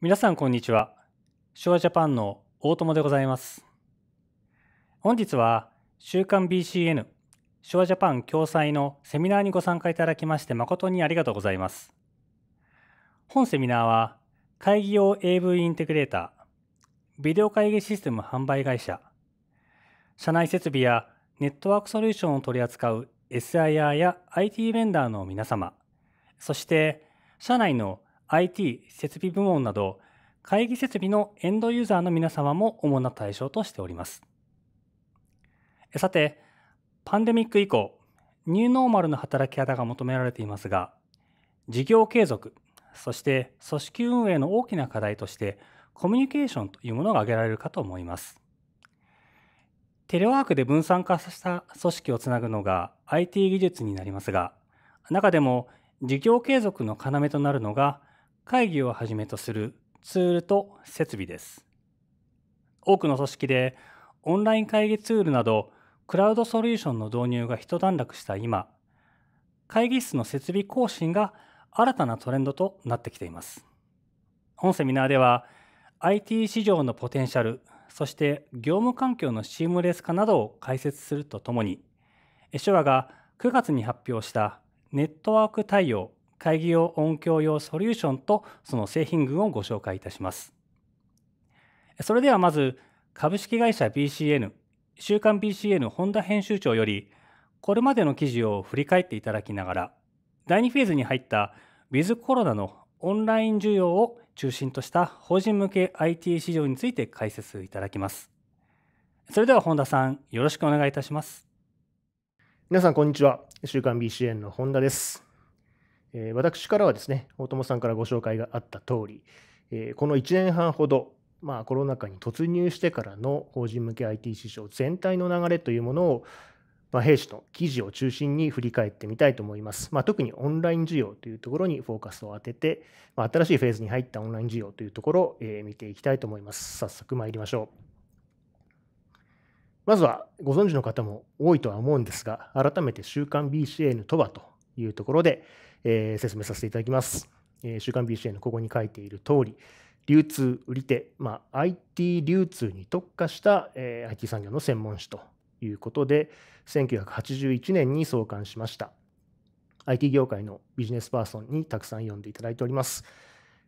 皆さんこんにちは。昭和ジャパンの大友でございます。本日は週刊 BCN 昭和ジャパン共催のセミナーにご参加いただきまして誠にありがとうございます。本セミナーは会議用 AV インテグレーター、ビデオ会議システム販売会社、社内設備やネットワークソリューションを取り扱う SIR や IT ベンダーの皆様、そして社内の IT、設備部門など、会議設備のエンドユーザーの皆様も主な対象としております。さて、パンデミック以降、ニューノーマルの働き方が求められていますが、事業継続、そして組織運営の大きな課題として、コミュニケーションというものが挙げられるかと思います。テレワークで分散化した組織をつなぐのが IT 技術になりますが、中でも事業継続の要となるのが会議をはじめとするツールと設備です。多くの組織でオンライン会議ツールなどクラウドソリューションの導入が一段落した今、会議室の設備更新が新たなトレンドとなってきています。本セミナーでは IT 市場のポテンシャル、そして業務環境のシームレス化などを解説するとともに、手話が9月に発表したネットワーク対応会議用音響用ソリューションとその製品群をご紹介いたします。それではまず、株式会社 BCN、週刊 BCN 本田編集長より、これまでの記事を振り返っていただきながら、第2フェーズに入ったウィズコロナのオンライン需要を中心とした法人向け IT 市場について解説いただきます。それでは本田さん、よろしくお願いいたします。皆さん、こんにちは。週刊 BCN の本田です。えー、私からはですね大友さんからご紹介があった通り、えー、この1年半ほど、まあ、コロナ禍に突入してからの法人向け IT 市場全体の流れというものを、まあ、兵士の記事を中心に振り返ってみたいと思います。まあ、特にオンライン需要というところにフォーカスを当てて、まあ、新しいフェーズに入ったオンライン需要というところを、えー、見ていきたいと思います。早速参りましょう。まずはご存知の方も多いとは思うんですが、改めて週刊 BCN とはというところで、えー、説明させていただきます。えー、週刊 b c a のここに書いている通り、流通、売り手、まあ、IT 流通に特化した、えー、IT 産業の専門誌ということで、1981年に創刊しました。IT 業界のビジネスパーソンにたくさん読んでいただいております。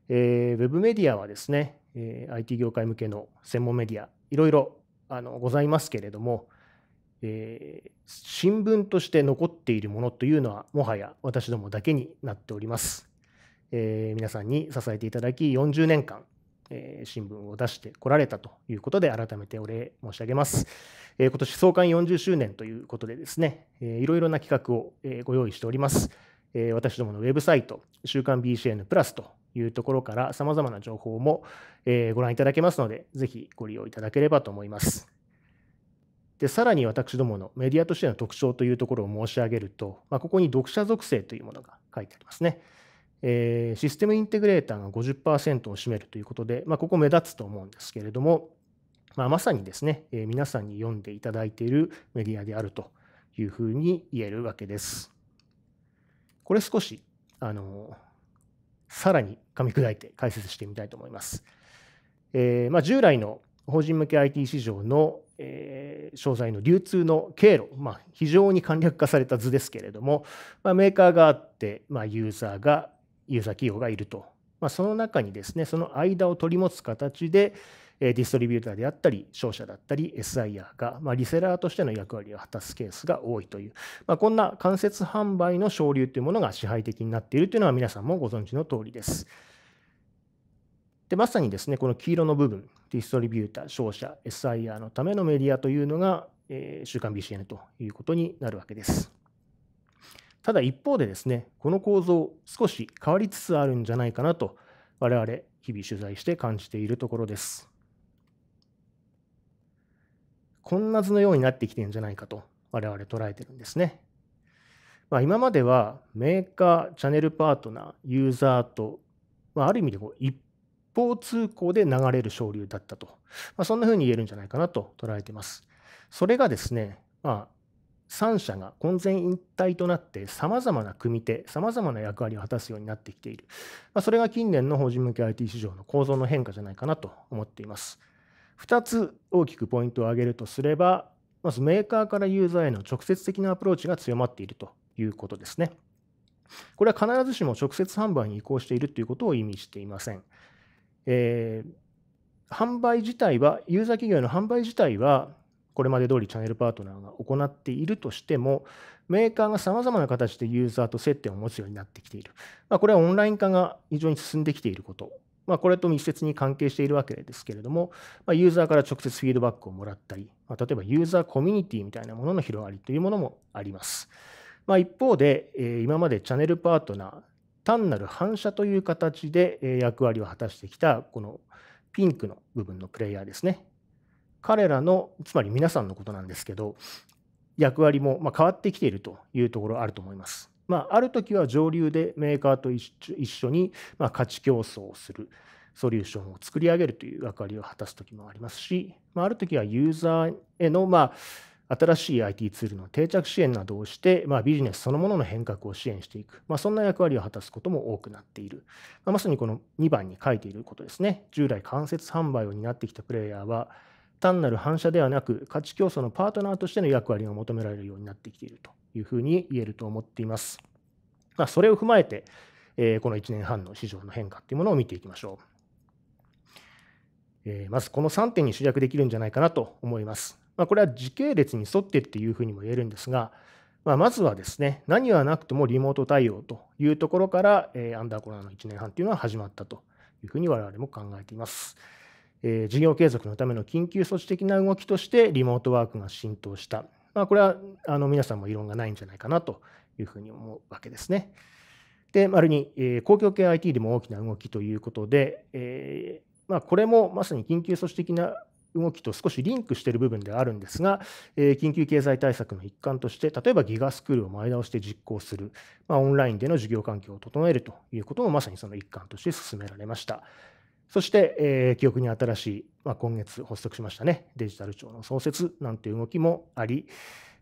えー、ウェブメディアはですね、えー、IT 業界向けの専門メディア、いろいろあのございますけれども、えー、新聞として残っているものというのはもはや私どもだけになっております、えー、皆さんに支えていただき40年間、えー、新聞を出してこられたということで改めてお礼申し上げます、え今年創刊40周年ということでですね、えー、いろいろな企画を、えご用意しております、え私どものウェブサイト「週刊 BCN プラス」というところからさまざまな情報も、えご覧いただけますのでぜひご利用いただければと思いますでさらに私どものメディアとしての特徴というところを申し上げると、まあ、ここに読者属性というものが書いてありますね。えー、システムインテグレーターが50%を占めるということで、まあ、ここ目立つと思うんですけれども、まあ、まさにですね、えー、皆さんに読んでいただいているメディアであるというふうに言えるわけです。これ少し、あのさらに噛み砕いて解説してみたいと思います。えーまあ、従来の法人向け IT 市場の、えー、の流通の経路、まあ、非常に簡略化された図ですけれども、まあ、メーカーがあって、まあ、ユーザーがユーザー企業がいると、まあ、その中にですねその間を取り持つ形でディストリビューターであったり商社だったり SIR が、まあ、リセラーとしての役割を果たすケースが多いという、まあ、こんな間接販売の省流というものが支配的になっているというのは皆さんもご存知の通りです。でまさにですねこの黄色の部分ディストリビューター商社 SIR のためのメディアというのが、えー、週刊 BCN ということになるわけですただ一方でですねこの構造少し変わりつつあるんじゃないかなと我々日々取材して感じているところですこんな図のようになってきてるんじゃないかと我々捉えてるんですねまあ、今まではメーカー、チャンネルパートナー、ユーザーと、まあ、ある意味でこう一方通行で流れる昇流だったと、まあ、そんなふうに言えるんじゃないかなと捉えています。それがですね、まあ、3社が混然一体となってさまざまな組手さまざまな役割を果たすようになってきている、まあ、それが近年の法人向け IT 市場の構造の変化じゃないかなと思っています2つ大きくポイントを挙げるとすればまずメーカーからユーザーへの直接的なアプローチが強まっているということですねこれは必ずしも直接販売に移行しているということを意味していませんえー、販売自体は、ユーザー企業の販売自体は、これまで通りチャンネルパートナーが行っているとしても、メーカーがさまざまな形でユーザーと接点を持つようになってきている。まあ、これはオンライン化が非常に進んできていること。まあ、これと密接に関係しているわけですけれども、まあ、ユーザーから直接フィードバックをもらったり、まあ、例えばユーザーコミュニティみたいなものの広がりというものもあります。まあ、一方で、え今までチャンネルパートナー、単なる反射という形で役割を果たしてきたこのピンクの部分のプレイヤーですね彼らのつまり皆さんのことなんですけど役割もま変わってきているというところあると思います。まあ、ある時は上流でメーカーと一緒にま価値競争をするソリューションを作り上げるという役割を果たす時もありますし、まあ、る時はユーザーへのまあ新しい IT ツールの定着支援などをして、まあ、ビジネスそのものの変革を支援していく、まあ、そんな役割を果たすことも多くなっている、まあ、まさにこの2番に書いていることですね従来間接販売を担ってきたプレイヤーは単なる反射ではなく価値競争のパートナーとしての役割を求められるようになってきているというふうに言えると思っています、まそれを踏まえて、えー、この1年半の市場の変化というものを見ていきましょうまずこの3点に集約できるんじゃないかなと思います。まあ、これは時系列に沿ってっていうふうにも言えるんですが、まあ、まずはですね、何はなくてもリモート対応というところから、えー、アンダーコロナの1年半というのは始まったというふうに我々も考えています。えー、事業継続のための緊急措置的な動きとしてリモートワークが浸透した。まあ、これはあの皆さんも異論がないんじゃないかなというふうに思うわけですね。で、丸に、えー、公共系 IT でも大きな動きということで、えーまあ、これもまさに緊急措置的な動きと少しリンクしている部分ではあるんですが、え緊急経済対策の一環として、例えばギガスクールを前倒して実行する、まオンラインでの授業環境を整えるということもまさにその一環として進められました。そして、え記憶に新しい、ま今月発足しましたね、デジタル庁の創設なんていう動きもあり、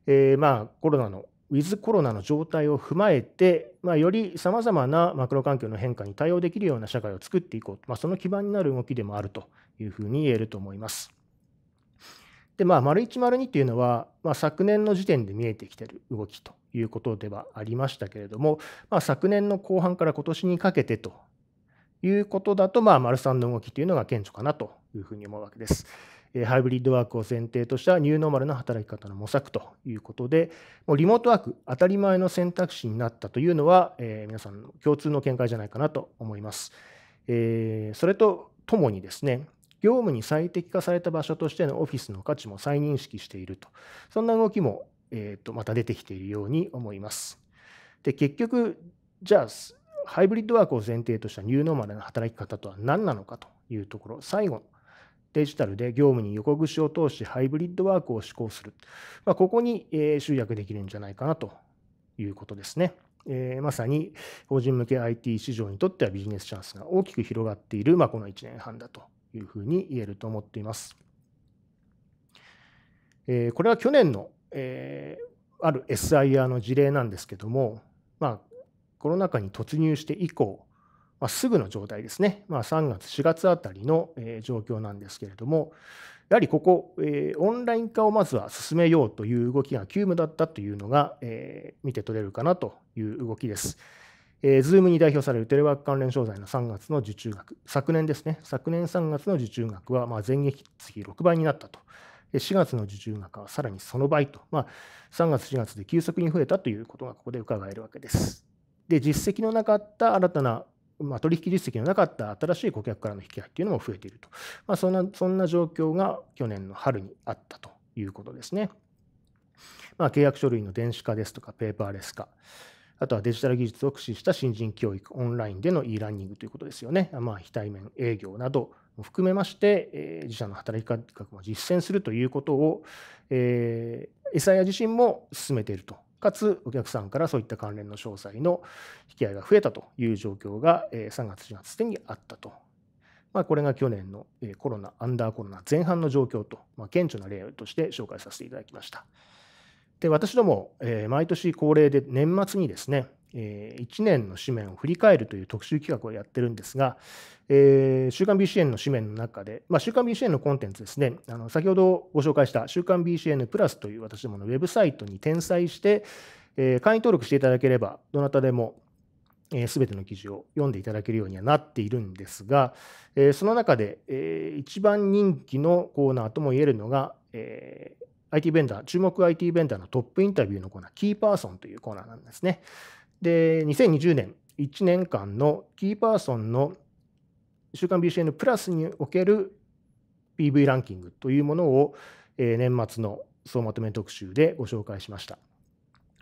えまコロナのウィズコロナの状態を踏まえて、まあ、よりさまざまなマクロ環境の変化に対応できるような社会を作っていこう、まあ、その基盤になる動きでもあるというふうに言えると思います。で、まあ、丸1、丸2というのは、まあ、昨年の時点で見えてきている動きということではありましたけれども、まあ、昨年の後半から今年にかけてということだと、まあ、丸3の動きというのが顕著かなというふうに思うわけです。ハイブリッドワークを前提としたニューノーマルの働き方の模索ということで、もうリモートワーク、当たり前の選択肢になったというのは、えー、皆さんの共通の見解じゃないかなと思います。えー、それとともにですね、業務に最適化された場所としてのオフィスの価値も再認識していると、そんな動きも、えー、とまた出てきているように思います。で結局、じゃあ、ハイブリッドワークを前提としたニューノーマルな働き方とは何なのかというところ、最後、デジタルで業務に横串を通してハイブリッドワークを施行する、まあ、ここに、え集約できるんじゃないかなということですね。えー、まさに法人向け IT 市場にとってはビジネスチャンスが大きく広がっている、まあ、この1年半だというふうに言えると思っています。えこれは去年の、えある SIR の事例なんですけども、まあ、コロナ禍に突入して以降、まあ、すぐの状態ですね、まあ、3月、4月あたりの、え状況なんですけれども、やはりここ、えオンライン化をまずは進めようという動きが急務だったというのが、え見て取れるかなという動きです。えー、Zoom に代表されるテレワーク関連商材の3月の受注額、昨年ですね、昨年3月の受注額はまあ前月比6倍になったと、4月の受注額はさらにその倍と、まあ、3月、4月で急速に増えたということがここで伺えるわけです。で、実績のなかった新たな、まあ、取引実績のなかった新しい顧客からの引き合いというのも増えていると、まあ、そんなそんな状況が去年の春にあったということですね。まあ、契約書類の電子化ですとか、ペーパーレス化。あとはデジタル技術を駆使した新人教育、オンラインでの e ラーニングということですよね。まあ、非対面営業なども含めまして、えー、自社の働き方を実践するということを、えー、エサイ自身も進めていると。かつ、お客さんからそういった関連の詳細の引き合いが増えたという状況が、えー、3月、4月すでにあったとまあ、これが去年のコロナ、アンダーコロナ前半の状況と、まあ、顕著な例として紹介させていただきました。で私ども、えー、毎年恒例で年末にですね、えー、1年の紙面を振り返るという特集企画をやってるんですが、えー、週刊 BCN の紙面の中で、まあ、週刊 BCN のコンテンツですね、あの先ほどご紹介した週刊 BCN プラスという私どものウェブサイトに転載して、えー、会員登録していただければ、どなたでもすべての記事を読んでいただけるようにはなっているんですが、その中で一番人気のコーナーともいえるのが、IT ベンダー、注目 IT ベンダーのトップインタビューのコーナー、キーパーソンというコーナーなんですね。で、2020年、1年間のキーパーソンの週刊 BCN プラスにおける PV ランキングというものを、え年末の総まとめ特集でご紹介しました。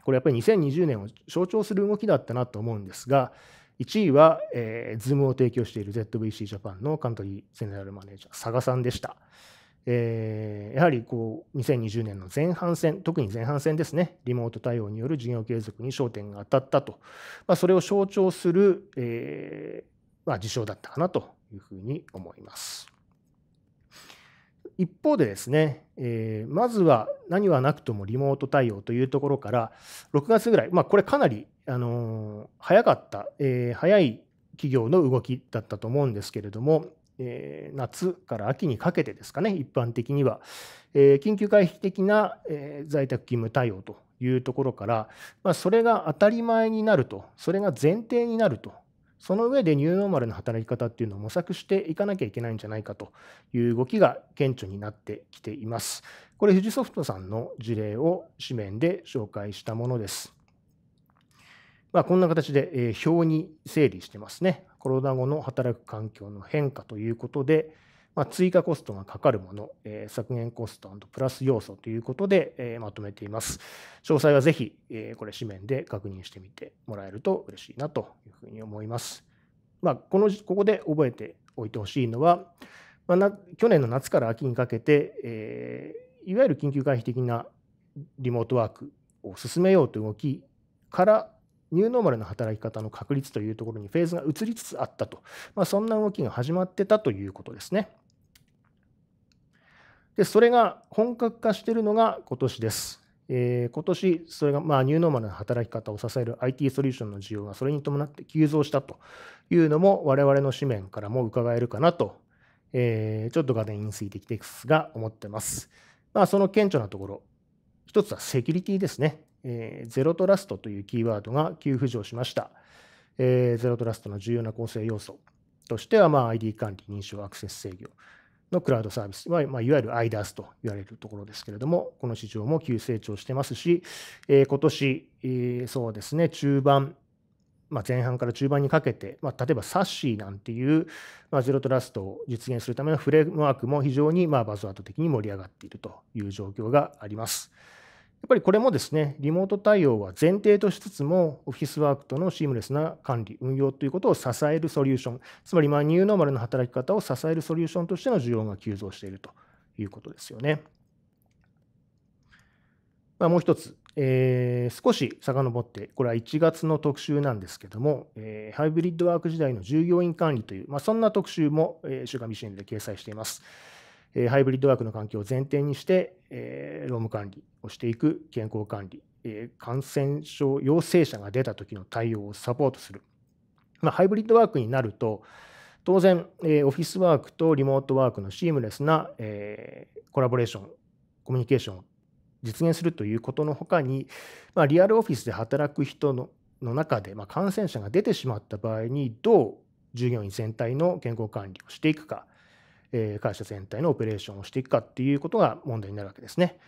これやっぱり2020年を象徴する動きだったなと思うんですが、1位は、えー、Zoom を提供している ZVC ジャパンのカントリーセネラルマネージャー、佐賀さんでした。えー、やはりこう2020年の前半戦、特に前半戦ですね、リモート対応による事業継続に焦点が当たったと、まあ、それを象徴する、えー、まあ、事象だったかなというふうに思います。一方でですね、えー、まずは何はなくともリモート対応というところから、6月ぐらい、まあ、これかなり、あのー、早かった、えー、早い企業の動きだったと思うんですけれども、えー、夏から秋にかけてですかね、一般的には、えー、緊急回避的な、えー、在宅勤務対応というところから、まあ、それが当たり前になると、それが前提になると、その上でニューノーマルな働き方っていうのを模索していかなきゃいけないんじゃないかという動きが顕著になってきています。これ、富士ソフトさんの事例を紙面で紹介したものです。まあ、こんな形で表に整理してますね。コロナ後の働く環境の変化ということで、まあ、追加コストがかかるもの、えー、削減コストプラス要素ということで、えー、まとめています。詳細はぜひ、えー、これ紙面で確認してみてもらえると嬉しいなというふうに思います。まあ、このここで覚えておいてほしいのは、まあ、な去年の夏から秋にかけて、えー、いわゆる緊急回避的なリモートワークを進めようという動きからニューノーマルの働き方の確立というところにフェーズが移りつつあったと、まあ、そんな動きが始まってたということですね。で、それが本格化しているのが今年です。えー、今年、それがまあニューノーマルの働き方を支える IT ソリューションの需要がそれに伴って急増したというのも我々の紙面からも伺えるかなと、えー、ちょっと画面についてきてですが思ってます。まあ、その顕著なところ、一つはセキュリティですね。えー、ゼロトラストというキーワードが急浮上しました。えー、ゼロトラストの重要な構成要素としては、まあ、ID 管理、認証、アクセス制御のクラウドサービス、まあ、いわゆる IDAS と言われるところですけれども、この市場も急成長してますし、えー、今年、えー、そうですね、中盤、まあ、前半から中盤にかけて、まあ、例えばサッシーなんていう、まあ、ゼロトラストを実現するためのフレームワークも非常にまあバズワード的に盛り上がっているという状況があります。やっぱりこれもですね、リモート対応は前提としつつも、オフィスワークとのシームレスな管理、運用ということを支えるソリューション、つまりまニューノーマルの働き方を支えるソリューションとしての需要が急増しているということですよね。まあ、もう一つ、えー、少し遡って、これは1月の特集なんですけども、えー、ハイブリッドワーク時代の従業員管理という、まあ、そんな特集も、えー、週刊ミシンで掲載しています。えハイブリッドワークの環境を前提にして、え務管理をしていく健康管理、え感染症陽性者が出た時の対応をサポートする、まあ、ハイブリッドワークになると当然、えオフィスワークとリモートワークのシームレスな、えコラボレーションコミュニケーションを実現するということのほかに、まあ、リアルオフィスで働く人のの中で、まあ、感染者が出てしまった場合にどう従業員全体の健康管理をしていくかえ会社全体のオペレーションをしていくかっていうことが問題になるわけですね。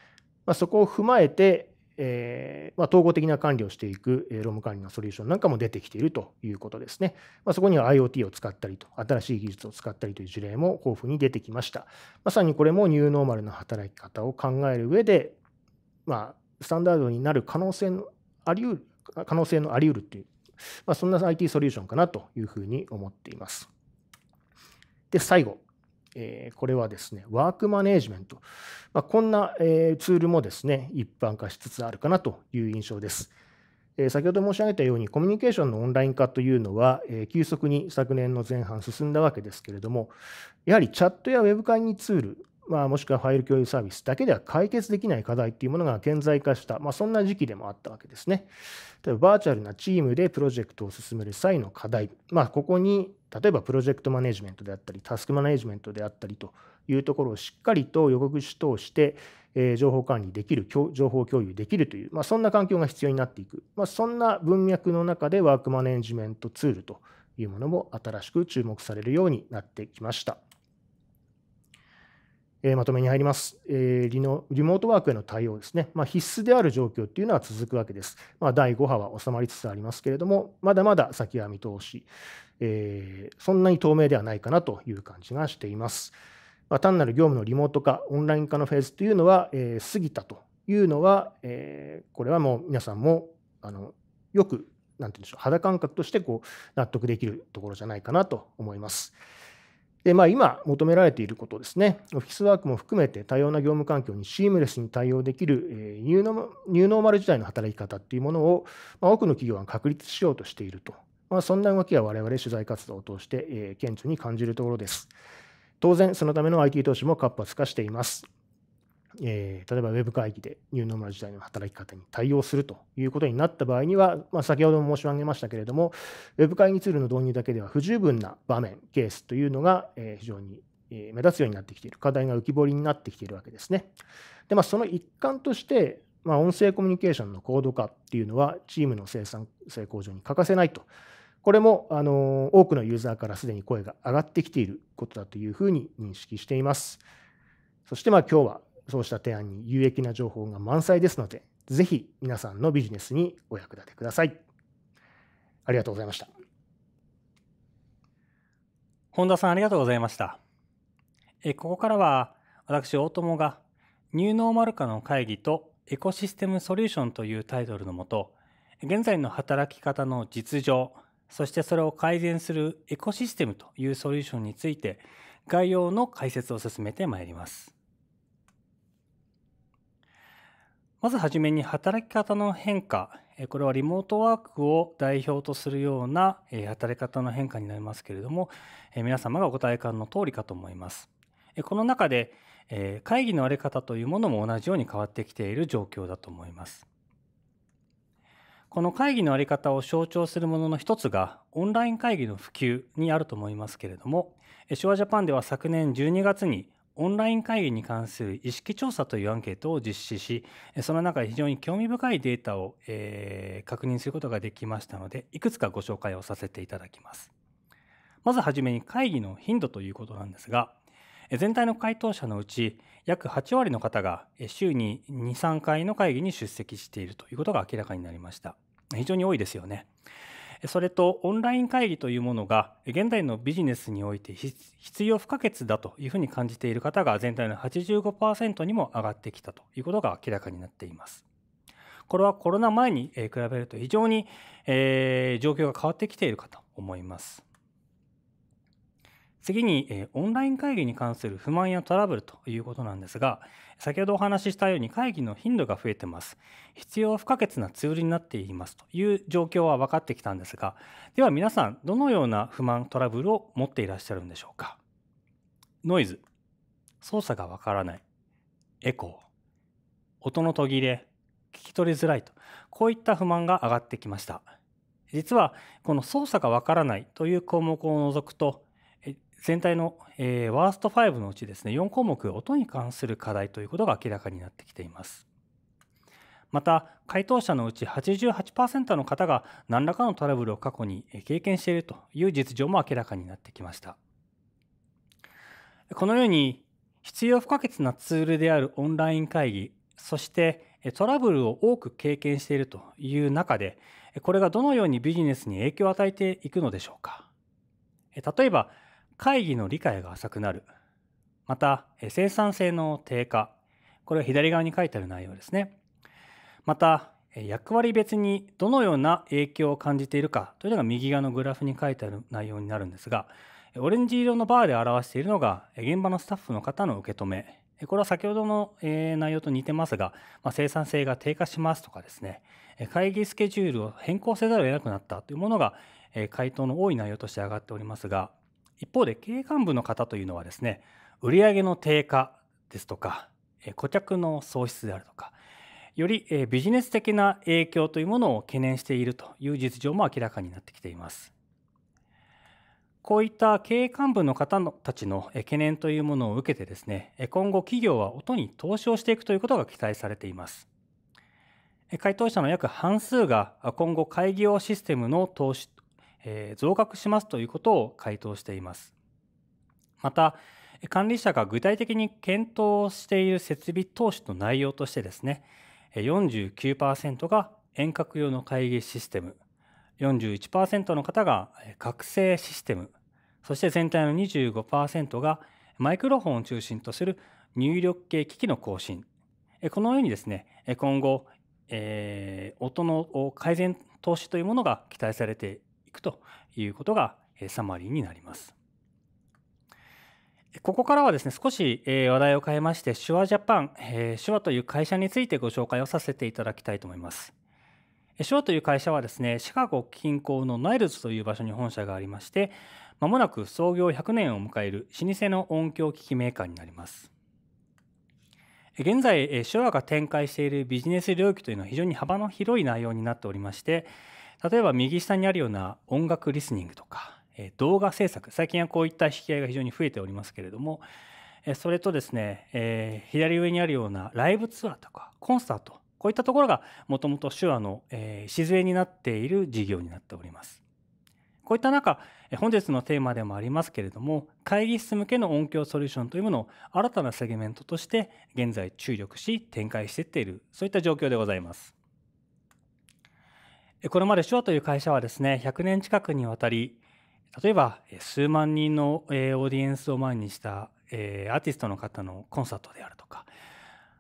まあ、そこを踏まえて、えま統合的な管理をしていく、えロム管理のソリューションなんかも出てきているということですね。まあ、そこには IoT を使ったりと、新しい技術を使ったりという事例も豊富に出てきました。まさにこれもニューノーマルの働き方を考える上で、まあ、スタンダードになる可能性のありうる、可能性のありうるという、まあ、そんな IT ソリューションかなというふうに思っています。で、最後、えこれはですねワークマネジメント、まこんな、えツールもですね一般化しつつあるかなという印象です。先ほど申し上げたようにコミュニケーションのオンライン化というのは急速に昨年の前半進んだわけですけれどもやはりチャットやウェブ会議ツールまあ、もしくはファイル共有サービスだけでは解決できない課題っていうものが顕在化した、まあ、そんな時期でもあったわけですね。例えばバーチャルなチームでプロジェクトを進める際の課題、まあ、ここに例えばプロジェクトマネジメントであったりタスクマネジメントであったりというところをしっかりと予告し通して、えー、情報管理できる情報共有できるという、まあ、そんな環境が必要になっていく、まあ、そんな文脈の中でワークマネジメントツールというものも新しく注目されるようになってきました。えー、まとめに入ります、えーリノ。リモートワークへの対応ですね、まあ、必須である状況というのは続くわけです。まあ、第5波は収まりつつありますけれども、まだまだ先は見通し、えー、そんなに透明ではないかなという感じがしています。まあ、単なる業務のリモート化、オンライン化のフェーズというのは、えー、過ぎたというのは、えー、これはもう皆さんもあのよくなんていうんでしょう肌感覚としてこう納得できるところじゃないかなと思います。でまあ、今求められていることですね、オフィスワークも含めて多様な業務環境にシームレスに対応できる、えニューノニューノーマル時代の働き方っていうものを、ま多くの企業が確立しようとしていると、まあ、そんな動きは我々取材活動を通して、え顕著に感じるところです。当然、そのための IT 投資も活発化しています。えー、例えば Web 会議でニューノーマル時代の働き方に対応するということになった場合には、まあ、先ほども申し上げましたけれども、Web 会議ツールの導入だけでは不十分な場面、ケースというのが、えー、非常に目立つようになってきている、課題が浮き彫りになってきているわけですね。で、まあ、その一環として、まあ、音声コミュニケーションの高度化っていうのは、チームの生産性向上に欠かせないと。これもあの多くのユーザーからすでに声が上がってきていることだというふうに認識しています。そしてまあ今日はそうした提案に有益な情報が満載ですので、ぜひ皆さんのビジネスにお役立てください。ありがとうございました。本田さんありがとうございました。えここからは私大友がニューノーマル化の会議とエコシステムソリューションというタイトルのもと、現在の働き方の実情、そしてそれを改善するエコシステムというソリューションについて概要の解説を進めてまいります。まずはじめに働き方の変化、これはリモートワークを代表とするような働き方の変化になりますけれども、皆様がおご体感の通りかと思います。この中で会議のあり方というものも同じように変わってきている状況だと思います。この会議のあり方を象徴するものの一つがオンライン会議の普及にあると思いますけれども、昭和ジャパンでは昨年12月にオンライン会議に関する意識調査というアンケートを実施し、その中で非常に興味深いデータを、えー、確認することができましたので、いくつかご紹介をさせていただきます。まずはじめに会議の頻度ということなんですが、全体の回答者のうち約8割の方が週に2、3回の会議に出席しているということが明らかになりました。非常に多いですよね。それとオンライン会議というものが現代のビジネスにおいて必要不可欠だというふうに感じている方が全体の85%にも上がってきたということが明らかになっています。これはコロナ前に比べると非常に、状況が変わってきているかと思います。次に、えオンライン会議に関する不満やトラブルということなんですが、先ほどお話ししたように会議の頻度が増えてます。必要不可欠なツールになっていますという状況は分かってきたんですが、では皆さん、どのような不満、トラブルを持っていらっしゃるんでしょうか。ノイズ、操作がわからない、エコー、音の途切れ、聞き取りづらいと、こういった不満が上がってきました。実は、この操作がわからないという項目を除くと、全体の、えー、ワースト5のうちですね4項目音に関する課題ということが明らかになってきていますまた回答者のうち88%の方が何らかのトラブルを過去に経験しているという実情も明らかになってきましたこのように必要不可欠なツールであるオンライン会議そしてトラブルを多く経験しているという中でこれがどのようにビジネスに影響を与えていくのでしょうか例えば会議の理解が浅くなる。また、生産性の低下。これは左側に書いてある内容ですね。また、役割別にどのような影響を感じているかというのが右側のグラフに書いてある内容になるんですが、オレンジ色のバーで表しているのが現場のスタッフの方の受け止め。これは先ほどの内容と似てますが、まあ、生産性が低下しますとかですね、会議スケジュールを変更せざるを得なくなったというものが回答の多い内容として上がっておりますが、一方で経営幹部の方というのはですね売上の低下ですとか顧客の喪失であるとかよりビジネス的な影響というものを懸念しているという実情も明らかになってきています。こういった経営幹部の方たちの懸念というものを受けてですね、今後企業は音に投資をしていくということが期待されています。回答者の約半数が今後会議用システムの投資え増額しますということを回答しています。また、管理者が具体的に検討している設備投資の内容としてですね、49%が遠隔用の会議システム、41%の方が覚醒システム、そして全体の25%がマイクロフォンを中心とする入力系機器の更新。このようにですね、今後、えー、音の改善投資というものが期待されていくということがサマリーになります。ここからはですね、少し話題を変えまして、手話ジャパン、手話という会社についてご紹介をさせていただきたいと思います。手話という会社はですね、シカゴ近郊のナイルズという場所に本社がありまして、まもなく創業100年を迎える老舗の音響機器メーカーになります。現在、手話が展開しているビジネス領域というのは非常に幅の広い内容になっておりまして、例えば右下にあるような音楽リスニングとか、え動画制作最近はこういった引き合いが非常に増えておりますけれども、えそれとですね、え左上にあるようなライブツアーとかコンサートこういったところがもともと手話の、え礎になっている事業になっております。こういった中、本日のテーマでもありますけれども、会議室向けの音響ソリューションというものを新たなセグメントとして現在注力し展開していっている、そういった状況でございます。これまで手話という会社はですね、100年近くにわたり、例えば数万人のオーディエンスを前にしたアーティストの方のコンサートであるとか、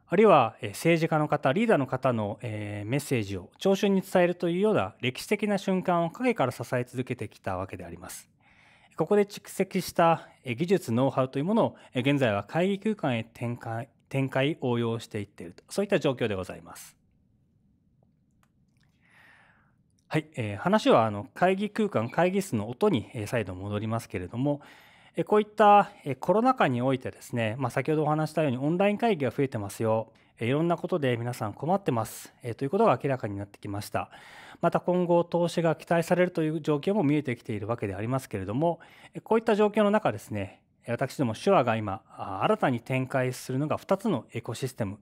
あるいは政治家の方、リーダーの方のメッセージを聴衆に伝えるというような歴史的な瞬間を陰から支え続けてきたわけであります。ここで蓄積した技術、ノウハウというものを現在は会議空間へ展開、展開応用していっていると、そういった状況でございます。はい、えー、話はあの会議空間会議室の音に、えー、再度戻りますけれども、えー、こういった、えー、コロナ禍においてですね、まあ、先ほどお話したようにオンライン会議が増えてますよ、えー、いろんなことで皆さん困ってます、えー、ということが明らかになってきましたまた今後投資が期待されるという状況も見えてきているわけでありますけれども、えー、こういった状況の中ですね私ども手話が今新たに展開するのが2つのエコシステム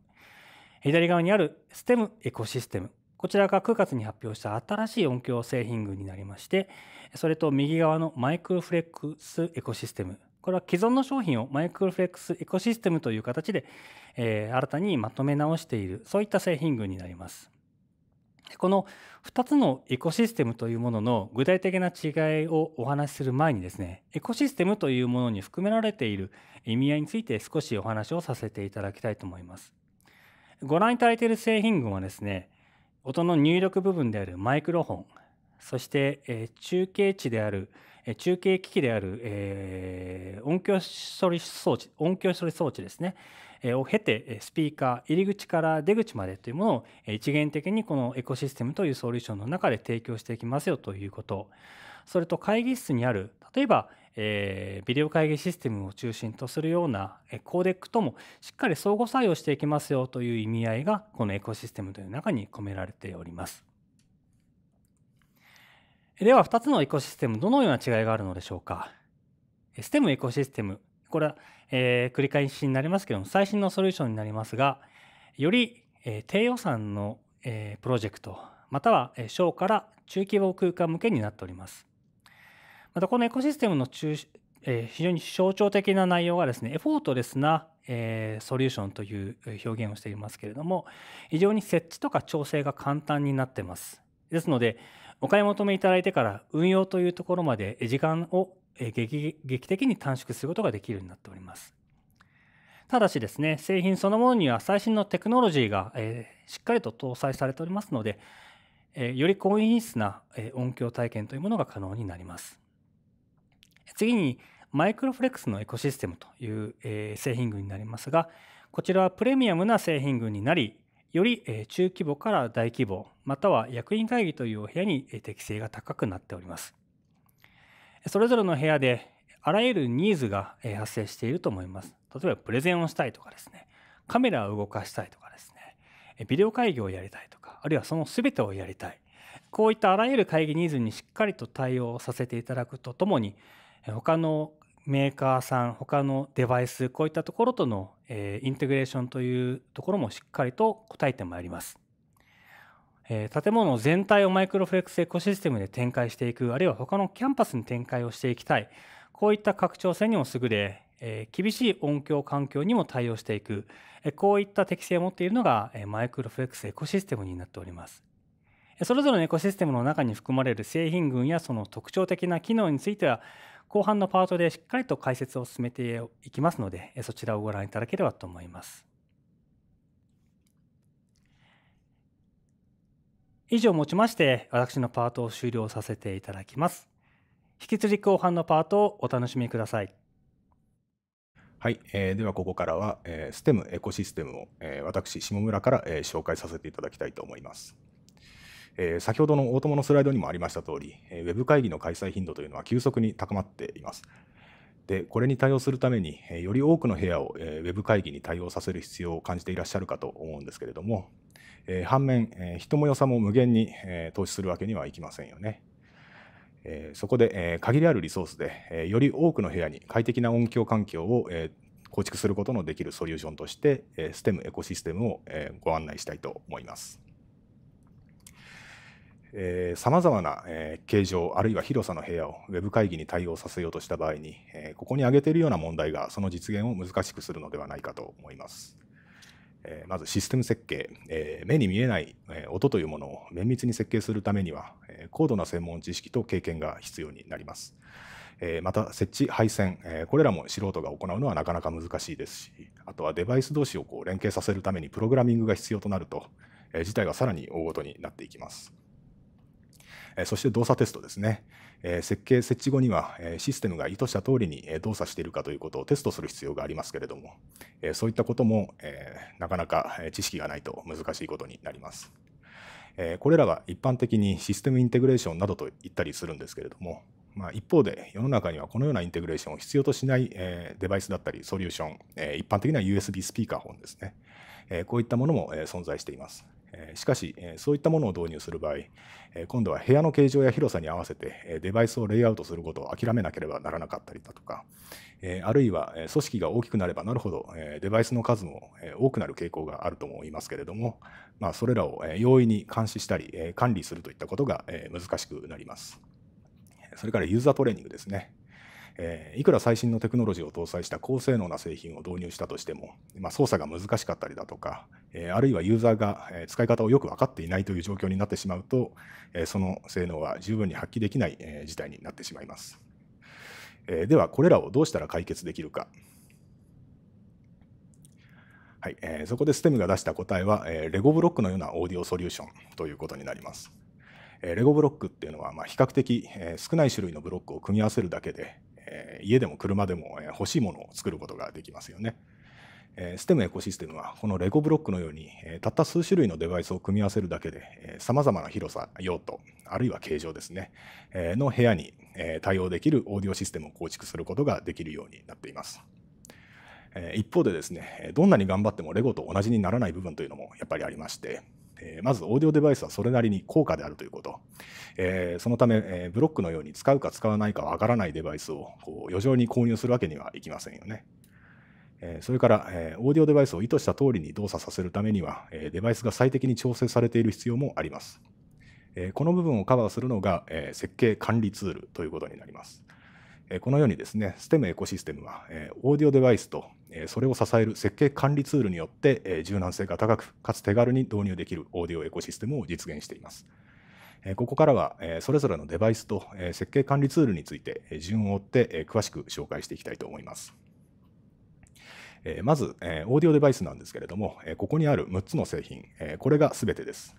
左側にある STEM エコシステムこちらが9月に発表した新しい音響製品群になりまして、それと右側のマイクロフレックスエコシステム。これは既存の商品をマイクロフレックスエコシステムという形で、え新たにまとめ直している、そういった製品群になります。この2つのエコシステムというものの具体的な違いをお話しする前にですね、エコシステムというものに含められている意味合いについて少しお話をさせていただきたいと思います。ご覧いただいている製品群はですね、音の入力部分であるマイクロフォン、そして、え中継値である、え中継機器である、え音響処理装置、音響処理装置ですね、えを経て、スピーカー、入り口から出口までというものを一元的にこのエコシステムというソリューションの中で提供していきますよということ、それと会議室にある、例えば、えー、ビデオ会議システムを中心とするような、えコーデックともしっかり相互作用していきますよという意味合いがこのエコシステムという中に込められております。では2つのエコシステムどのような違いがあるのでしょうか。ステムエコシステムこれは、えー、繰り返しになりますけども最新のソリューションになりますがより、えー、低予算の、えー、プロジェクトまたは小から中規模空間向けになっております。またこのエコシステムの中、えー、非常に象徴的な内容がですね、エフォートレスな、えー、ソリューションという表現をしていますけれども、非常に設置とか調整が簡単になってます。ですので、お買い求めいただいてから運用というところまで時間を劇的に短縮することができるようになっております。ただしですね、製品そのものには最新のテクノロジーが、えー、しっかりと搭載されておりますので、えー、より高品質な音響体験というものが可能になります。次に、マイクロフレックスのエコシステムという、え製品群になりますが、こちらはプレミアムな製品群になり、より、え中規模から大規模、または役員会議というお部屋に、え適性が高くなっております。それぞれの部屋で、あらゆるニーズが、え発生していると思います。例えば、プレゼンをしたいとかですね、カメラを動かしたいとかですね、ビデオ会議をやりたいとか、あるいはその全てをやりたい。こういったあらゆる会議ニーズにしっかりと対応させていただくとともに、他のメーカーさん、他のデバイス、こういったところとの、えインテグレーションというところもしっかりと答えてまいります。え建物全体をマイクロフレックスエコシステムで展開していく、あるいは他のキャンパスに展開をしていきたい、こういった拡張性にも優れ、え厳しい音響環境にも対応していく、えこういった適性を持っているのが、えマイクロフレックスエコシステムになっております。それぞれのエコシステムの中に含まれる製品群やその特徴的な機能については後半のパートでしっかりと解説を進めていきますので、そちらをご覧いただければと思います。以上をもちまして、私のパートを終了させていただきます。引き続き後半のパートをお楽しみください。はい、えー、ではここからは、えー、STEM エコシステムを、えー、私下村から、えー、紹介させていただきたいと思います。えー、先ほどの大友のスライドにもありました通り、えー、ウェブ会議の開催頻度というのは急速に高まっています。でこれに対応するために、えー、より多くの部屋を、えー、ウェブ会議に対応させる必要を感じていらっしゃるかと思うんですけれども、えー、反面、えー、人も良さも無限に、えー、投資するわけにはいきませんよね。えー、そこで、えー、限りあるリソースで、えー、より多くの部屋に快適な音響環境を、えー、構築することのできるソリューションとして、えー、STEM エコシステムを、えご案内したいと思います。さまざまな、えー、形状あるいは広さの部屋をウェブ会議に対応させようとした場合に、えー、ここに挙げているような問題がその実現を難しくするのではないかと思います。えー、まずシステム設計、え目に見えない、え音というものを綿密に設計するためには、え高度な専門知識と経験が必要になります。えまた設置配線、えこれらも素人が行うのはなかなか難しいですしあとはデバイス同士をこう連携させるためにプログラミングが必要となると、え事態がさらに大ごとになっていきます。そして動作テストですね。設計設置後にはシステムが意図した通りに動作しているかということをテストする必要がありますけれども、そういったこともなかなか知識がないと難しいことになります。これらは一般的にシステムインテグレーションなどと言ったりするんですけれども、まあ、一方で世の中にはこのようなインテグレーションを必要としないデバイスだったりソリューション、一般的には USB スピーカー本ですね、こういったものも存在しています。しかし、そういったものを導入する場合、今度は部屋の形状や広さに合わせてデバイスをレイアウトすることを諦めなければならなかったりだとか、あるいは組織が大きくなればなるほどデバイスの数も多くなる傾向があると思いますけれども、まあ、それらを容易に監視したり管理するといったことが難しくなります。それからユーザートレーニングですね。えー、いくら最新のテクノロジーを搭載した高性能な製品を導入したとしても、まあ、操作が難しかったりだとか、えー、あるいはユーザーが使い方をよく分かっていないという状況になってしまうと、えー、その性能は十分に発揮できない、えー、事態になってしまいます、えー。ではこれらをどうしたら解決できるか。はいえー、そこで STEM が出した答えは、えー、レゴブロックのようなオーディオソリューションということになります。レゴブロックっていうのは、まあ、比較的少ない種類のブロックを組み合わせるだけでえ家でも車でも、え欲しいものを作ることができますよね。えー、s エコシステムはこのレゴブロックのように、えたった数種類のデバイスを組み合わせるだけでさまざまな広さ用途あるいは形状ですね、えの部屋に、え対応できるオーディオシステムを構築することができるようになっています。一方でですねどんなに頑張ってもレゴと同じにならない部分というのもやっぱりありましてえー、まずオーディオデバイスはそれなりに高価であるということ、えー、そのため、えー、ブロックのように使うか使わないかわからないデバイスをこう余剰に購入するわけにはいきませんよね。えー、それから、えー、オーディオデバイスを意図した通りに動作させるためには、えー、デバイスが最適に調整されている必要もあります。えー、この部分をカバーするのが、えー、設計管理ツールということになります。このようにですね、STEM エコシステムは、オーディオデバイスとそれを支える設計管理ツールによって柔軟性が高く、かつ手軽に導入できるオーディオエコシステムを実現しています。ここからは、それぞれのデバイスと設計管理ツールについて順を追って詳しく紹介していきたいと思います。まず、オーディオデバイスなんですけれども、ここにある6つの製品、これが全てです。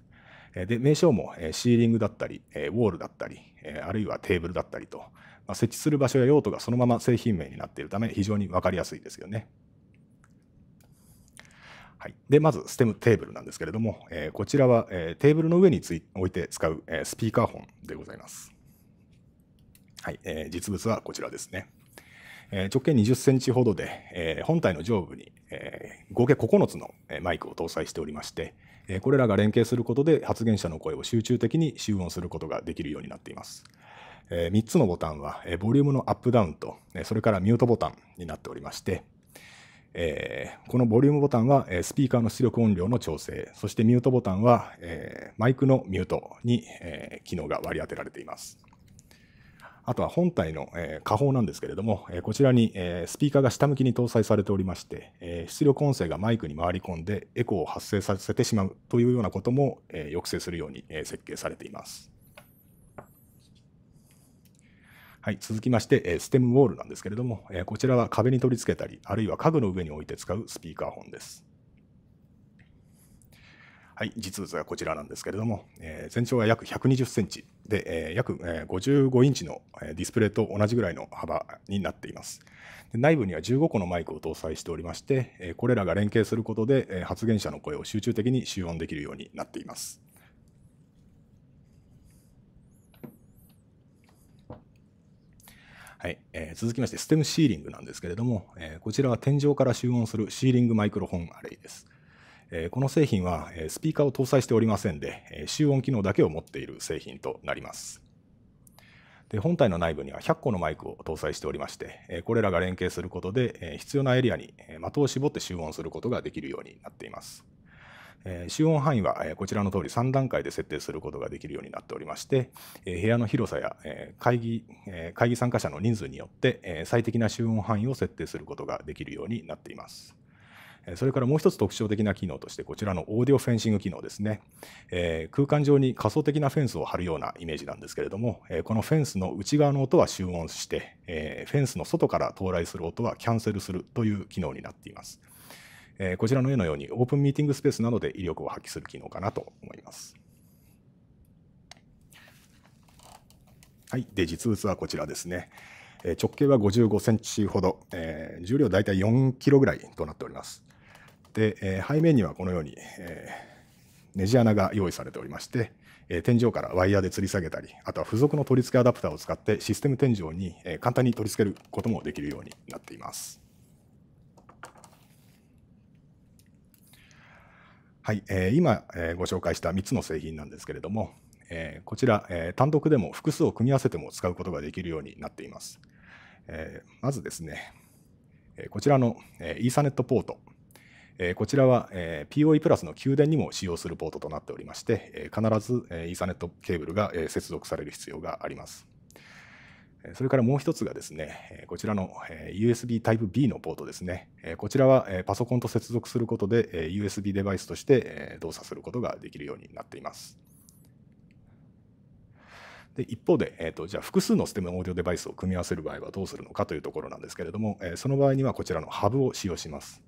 で名称もシーリングだったり、ウォールだったり、あるいはテーブルだったりと、まあ、設置する場所や用途がそのまま製品名になっているため非常に分かりやすいですよね。はい、でまずステムテーブルなんですけれども、えー、こちらは、えー、テーブルの上につい置いて使う、えー、スピーカーフォンでございます。はいえー、実物はこちらですね。えー、直径20センチほどで、えー、本体の上部に、えー、合計9つのマイクを搭載しておりまして、えー、これらが連携することで発言者の声を集中的に集音することができるようになっています。え3つのボタンは、えボリュームのアップダウンと、えそれからミュートボタンになっておりまして、えこのボリュームボタンは、えスピーカーの出力音量の調整、そしてミュートボタンは、えマイクのミュートに、え機能が割り当てられています。あとは本体の下方なんですけれども、こちらにスピーカーが下向きに搭載されておりまして、出力音声がマイクに回り込んでエコーを発生させてしまうというようなことも抑制するように設計されています。はい、続きまして、えステムウォールなんですけれども、えこちらは壁に取り付けたり、あるいは家具の上に置いて使うスピーカーホンです。はい、実物がこちらなんですけれども、え全長は約120センチで、え約、え55インチのディスプレイと同じぐらいの幅になっています。で内部には15個のマイクを搭載しておりまして、えこれらが連携することで、え発言者の声を集中的に集音できるようになっています。はい、えー、続きまして、ステムシーリングなんですけれども、えー、こちらは天井から集音するシーリングマイクロフォンアレイです。えー、この製品は、えスピーカーを搭載しておりませんで、え集音機能だけを持っている製品となります。で本体の内部には100個のマイクを搭載しておりまして、えこれらが連携することで、え必要なエリアに的を絞って集音することができるようになっています。えー、集音範囲は、えー、こちらの通り3段階で設定することができるようになっておりまして、えー、部屋の広さや、えー、会議、えー、会議参加者の人数によって、えー、最適な集音範囲を設定することができるようになっています。それからもう一つ特徴的な機能として、こちらのオーディオフェンシング機能ですね。えー、空間上に仮想的なフェンスを張るようなイメージなんですけれども、えー、このフェンスの内側の音は集音して、えー、フェンスの外から到来する音はキャンセルするという機能になっています。えー、こちらの絵のようにオープンミーティングスペースなどで威力を発揮する機能かなと思います。はい、で実物はこちらですね。え直径は55センチほど、えー、重量大体4キロぐらいとなっております。で、えー、背面にはこのように、えー、ネジ穴が用意されておりまして、えー、天井からワイヤーで吊り下げたり、あとは付属の取り付けアダプターを使ってシステム天井に、えー、簡単に取り付けることもできるようになっています。はい、えー、今、えー、ご紹介した3つの製品なんですけれども、えー、こちら、え単独でも複数を組み合わせても使うことができるようになっています。えまずですね、えこちらの、えイーサネットポート、えこちらは、え POE プラスの給電にも使用するポートとなっておりまして、え必ず、えイーサネットケーブルが、え接続される必要があります。それからもう一つがですね、こちらの USB Type-B のポートですね。こちらはパソコンと接続することで USB デバイスとして動作することができるようになっています。で一方で、えーと、とじゃあ複数のステムオーディオデバイスを組み合わせる場合はどうするのかというところなんですけれども、えその場合にはこちらのハブを使用します。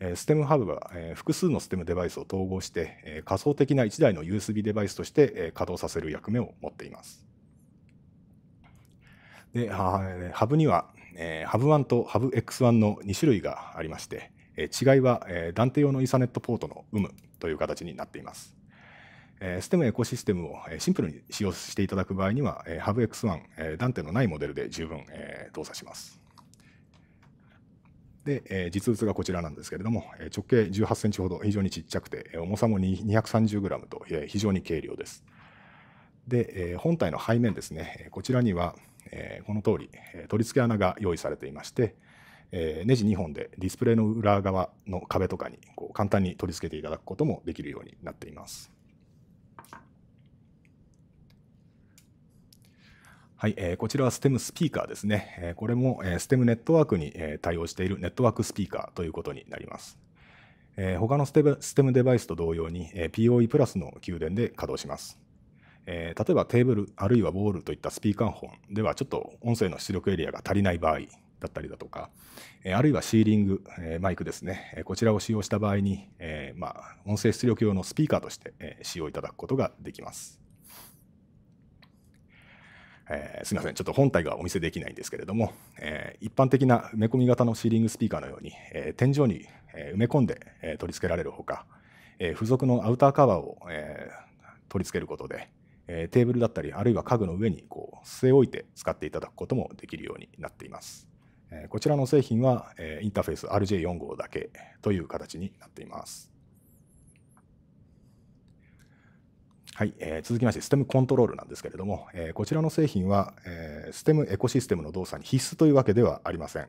えステムハブは、え複数のステムデバイスを統合して、え仮想的な1台の USB デバイスとして、え稼働させる役目を持っています。で、ハブには、えハブ1とハブ X1 の2種類がありまして、え違いは、え断定用のイーサネットポートの有無という形になっています。えステムエコシステムをシンプルに使用していただく場合には、えハブ X1、え断定のないモデルで十分、え動作します。で、え実物がこちらなんですけれども、え直径18センチほど非常にちっちゃくて、重さも230グラムと、え非常に軽量です。で、え本体の背面ですね、こちらには、えこの通り、え取り付け穴が用意されていまして、えネジ2本でディスプレイの裏側の壁とかにこう簡単に取り付けていただくこともできるようになっています。はい、えー、こちらは STEM スピーカーですね。えこれも、え STEM ネットワークに、え対応しているネットワークスピーカーということになります。え他の STEM デバイスと同様に、え POE プラスの給電で稼働します。えー、例えばテーブルあるいはボールといったスピーカー本ンではちょっと音声の出力エリアが足りない場合だったりだとか、えー、あるいはシーリング、えー、マイクですね、えこちらを使用した場合に、えまあ、音声出力用のスピーカーとして、え使用いただくことができます。えー、すみません、ちょっと本体がお見せできないんですけれども、えー、一般的な埋め込み型のシーリングスピーカーのように、えー、天井に、え埋め込んで、え取り付けられるほか、え付属のアウターカバーを、え取り付けることで、えテーブルだったり、あるいは家具の上にこう据え置いて使っていただくこともできるようになっています。えこちらの製品は、えインターフェース RJ4 5だけという形になっています。はい、えー、続きまして、ステムコントロールなんですけれども、えこちらの製品は、えー、ステムエコシステムの動作に必須というわけではありません。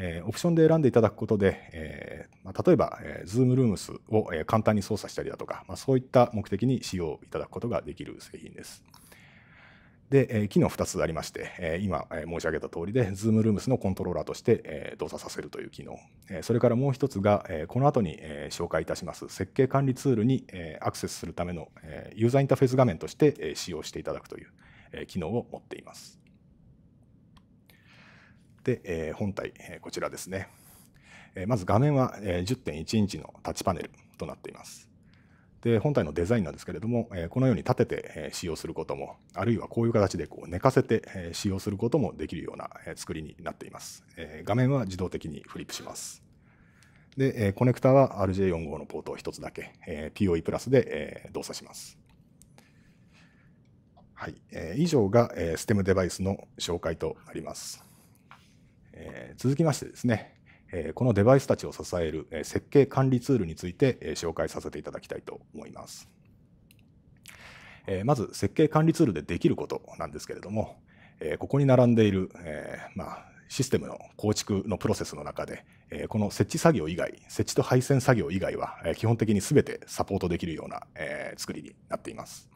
えー、オプションで選んでいただくことで、えー、まあ、例えば、えー、Zoom Rooms を、え簡単に操作したりだとか、まあ、そういった目的に使用いただくことができる製品です。で、え機能2つありまして、え今、え申し上げた通りで、Zoom Rooms のコントローラーとして、え動作させるという機能、えそれからもう1つが、えこの後に、え紹介いたします設計管理ツールに、えアクセスするための、えユーザーインターフェース画面として、え使用していただくという、え機能を持っています。で、え本体、えこちらですね。えまず画面は、え10.1インチのタッチパネルとなっています。で本体のデザインなんですけれども、えこのように立てて使用することもあるいはこういう形でこう寝かせて使用することもできるような作りになっています、え画面は自動的にフリップしますで、えコネクタは RJ45 のポートを1つだけ、え POE プラスで、え動作しますはい、え以上が、え STEM デバイスの紹介となりますえ続きましてですね、えこのデバイスたちを支える、え設計管理ツールについて、え紹介させていただきたいと思います。えまず設計管理ツールでできることなんですけれども、えここに並んでいる、えまあ、システムの構築のプロセスの中で、この設置作業以外、設置と配線作業以外は、基本的にすべてサポートできるような作りになっています。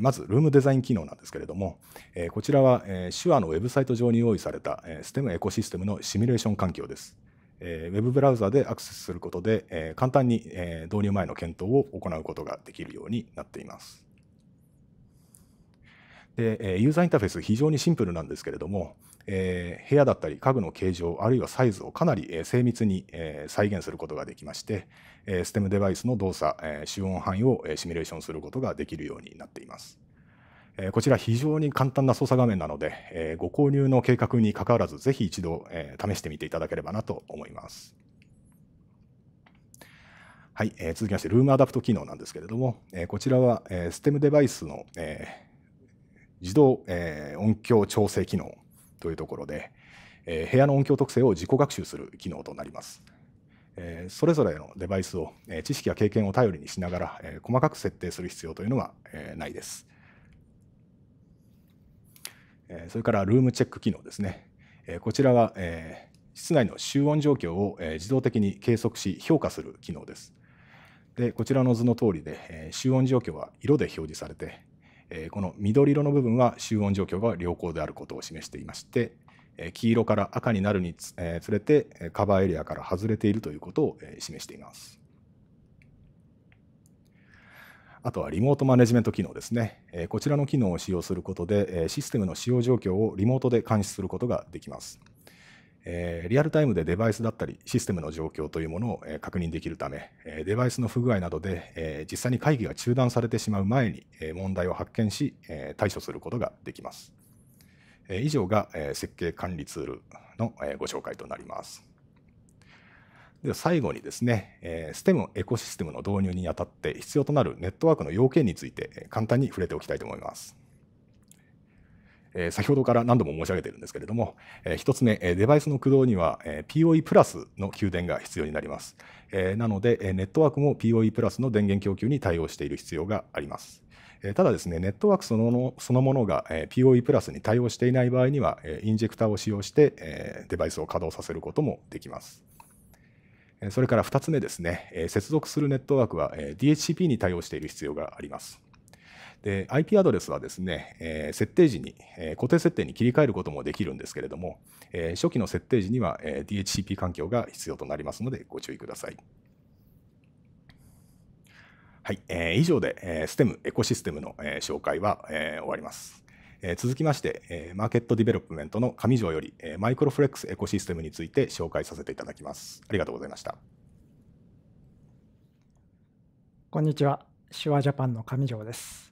まず、ルームデザイン機能なんですけれども、こちらは手話のウェブサイト上に用意された STEM エコシステムのシミュレーション環境です。ウェブブラウザでアクセスすることで、簡単に導入前の検討を行うことができるようになっています。でユーザーインターフェース、非常にシンプルなんですけれども、えー、部屋だったり家具の形状あるいはサイズをかなり、え精密に、え再現することができまして、えステムデバイスの動作、え集音範囲を、えシミュレーションすることができるようになっています。こちら非常に簡単な操作画面なので、ご購入の計画にかかわらず、ぜひ一度試してみていただければなと思います。はい、え続きまして、ルームアダプト機能なんですけれども、えこちらは、えー、STEM デバイスの、え自動、え音響調整機能というところで、えー、部屋の音響特性を自己学習する機能となります。えー、それぞれのデバイスを、えー、知識や経験を頼りにしながら、えー、細かく設定する必要というのは、えー、ないです。えー、それからルームチェック機能ですね。えー、こちらは、えー、室内の集音状況を、えー、自動的に計測し評価する機能です。でこちらの図の通りで、えー、集音状況は色で表示されて、えこの緑色の部分は集音状況が良好であることを示していまして、え黄色から赤になるにつ,、えつれてカバーエリアから外れているということを、え示しています。あとはリモートマネジメント機能ですね。えこちらの機能を使用することで、えシステムの使用状況をリモートで監視することができます。えリアルタイムでデバイスだったりシステムの状況というものを、え確認できるため、えデバイスの不具合などで、え実際に会議が中断されてしまう前に、え問題を発見し、え対処することができます。え以上が、え設計管理ツールの、えご紹介となります。では最後にですね、え STEM エコシステムの導入にあたって必要となるネットワークの要件について簡単に触れておきたいと思います。え先ほどから何度も申し上げているんですけれども、え1つ目、デバイスの駆動には POE プラスの給電が必要になります。えなので、ネットワークも POE プラスの電源供給に対応している必要があります。ただですね、ネットワークそののそのものが POE プラスに対応していない場合には、インジェクターを使用してデバイスを稼働させることもできます。それから2つ目ですね、接続するネットワークは DHCP に対応している必要があります。で、IP アドレスはですね、え設定時に、え固定設定に切り替えることもできるんですけれども、え初期の設定時には、え DHCP 環境が必要となりますので、ご注意ください。はい、えー、以上で、えー、STEM エコシステムの、えー、紹介は、えー、終わります。え続きまして、えマーケットディベロップメントの上条より、えマイクロフレックスエコシステムについて紹介させていただきます。ありがとうございました。こんにちは、手話ジャパンの上条です。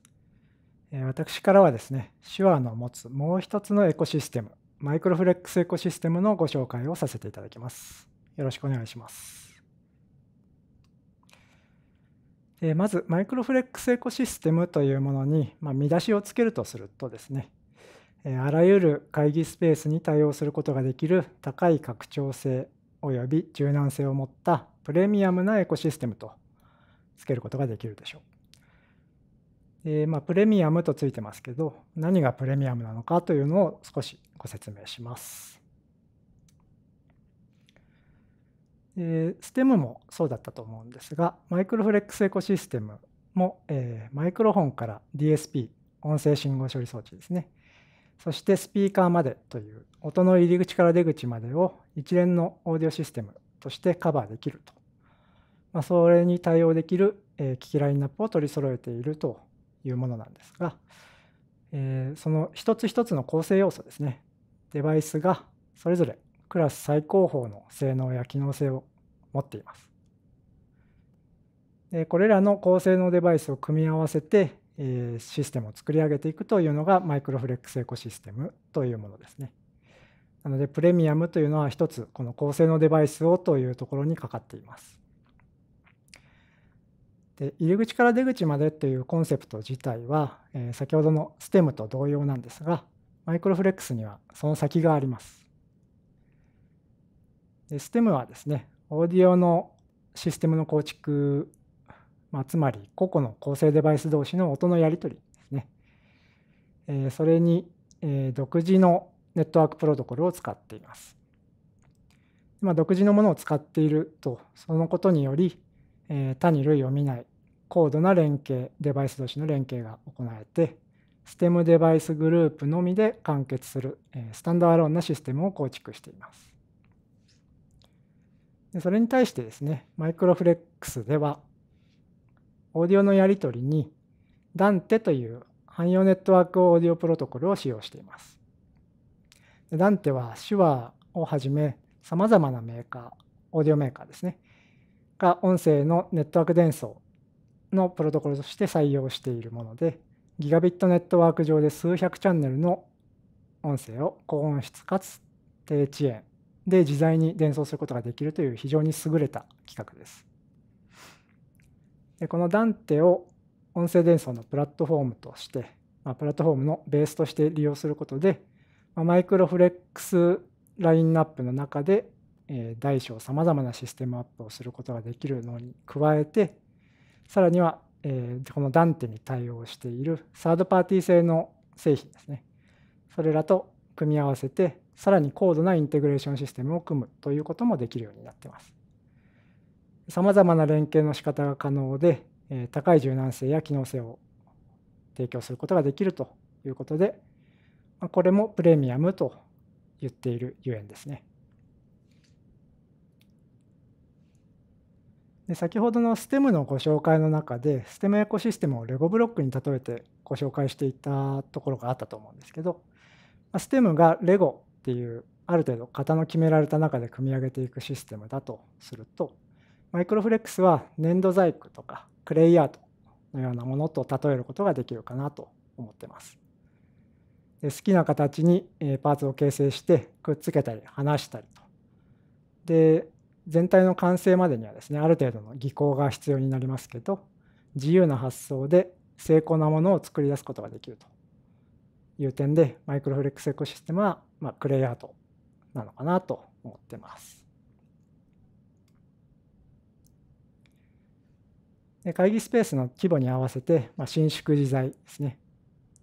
私からはですね、手話の持つもう一つのエコシステム、マイクロフレックスエコシステムのご紹介をさせていただきます。よろしくお願いします。まず、マイクロフレックスエコシステムというものに、まあ、見出しをつけるとするとですね、あらゆる会議スペースに対応することができる高い拡張性及び柔軟性を持ったプレミアムなエコシステムとつけることができるでしょう。えー、まあ、プレミアムとついてますけど何がプレミアムなのかというのを少しご説明します。えー、STEM もそうだったと思うんですがマイクロフレックスエコシステムも、えー、マイクロフォンから DSP 音声信号処理装置ですねそしてスピーカーまでという音の入り口から出口までを一連のオーディオシステムとしてカバーできると、まあ、それに対応できる、え機器ラインナップを取り揃えているというものなんですが、えー、その一つ一つの構成要素ですねデバイスがそれぞれクラス最高峰の性能や機能性を持っていますでこれらの高性能デバイスを組み合わせて、えー、システムを作り上げていくというのがマイクロフレックスエコシステムというものですねなのでプレミアムというのは一つこの高性能デバイスをというところにかかっていますで入り口から出口までというコンセプト自体は、えー、先ほどの STEM と同様なんですがマイクロフレックスにはその先があります。で STEM はですねオーディオのシステムの構築、まあ、つまり個々の構成デバイス同士の音のやり取りですね、えー、それに、えー、独自のネットワークプロトコルを使っています。まあ、独自のものを使っているとそのことによりえー、他に類を見ない高度な連携デバイス同士の連携が行われて STEM デバイスグループのみで完結する、えー、スタンドアローンなシステムを構築していますでそれに対してですねマイクロフレックスではオーディオのやり取りにダンテという汎用ネットワークオーディオプロトコルを使用していますでダンテは手話をはじめさまざまなメーカーオーディオメーカーですねが音声のネットワーク伝送のプロトコルとして採用しているもので、ギガビットネットワーク上で数百チャンネルの音声を高音質かつ低遅延で自在に伝送することができるという非常に優れた企画です。でこのダンテを音声伝送のプラットフォームとして、まあ、プラットフォームのベースとして利用することで、まあ、マイクロフレックスラインナップの中でえ大小さまざまなシステムアップをすることができるのに加えてさらには、えこのダンテに対応しているサードパーティー製の製品ですねそれらと組み合わせてさらに高度なインテグレーションシステムを組むということもできるようになってますさまざまな連携の仕方が可能でえ高い柔軟性や機能性を提供することができるということでまこれもプレミアムと言っているゆえんですね。で先ほどの STEM のご紹介の中で STEM エコシステムをレゴブロックに例えてご紹介していたところがあったと思うんですけど STEM がレゴっていうある程度型の決められた中で組み上げていくシステムだとするとマイクロフレックスは粘土細工とかクレイアートのようなものと例えることができるかなと思ってます。で好きな形にパーツを形成してくっつけたり離したりと。で全体の完成までにはですねある程度の技巧が必要になりますけど自由な発想で精巧なものを作り出すことができるという点でマイクロフレックスエコシステムは、まあ、クレイアートなのかなと思ってます。で会議スペースの規模に合わせて、まあ、伸縮自在ですね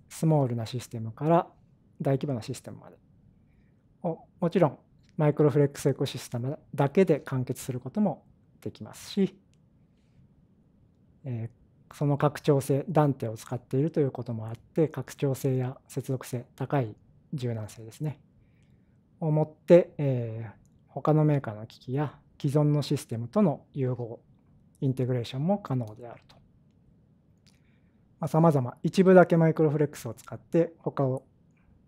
スモールなシステムから大規模なシステムまでをもちろんマイクロフレックスエコシステムだけで完結することもできますし、えー、その拡張性断定を使っているということもあって拡張性や接続性高い柔軟性ですねをもって、えー、他のメーカーの機器や既存のシステムとの融合インテグレーションも可能であると。さまざ、あ、ま一部だけマイクロフレックスを使って他を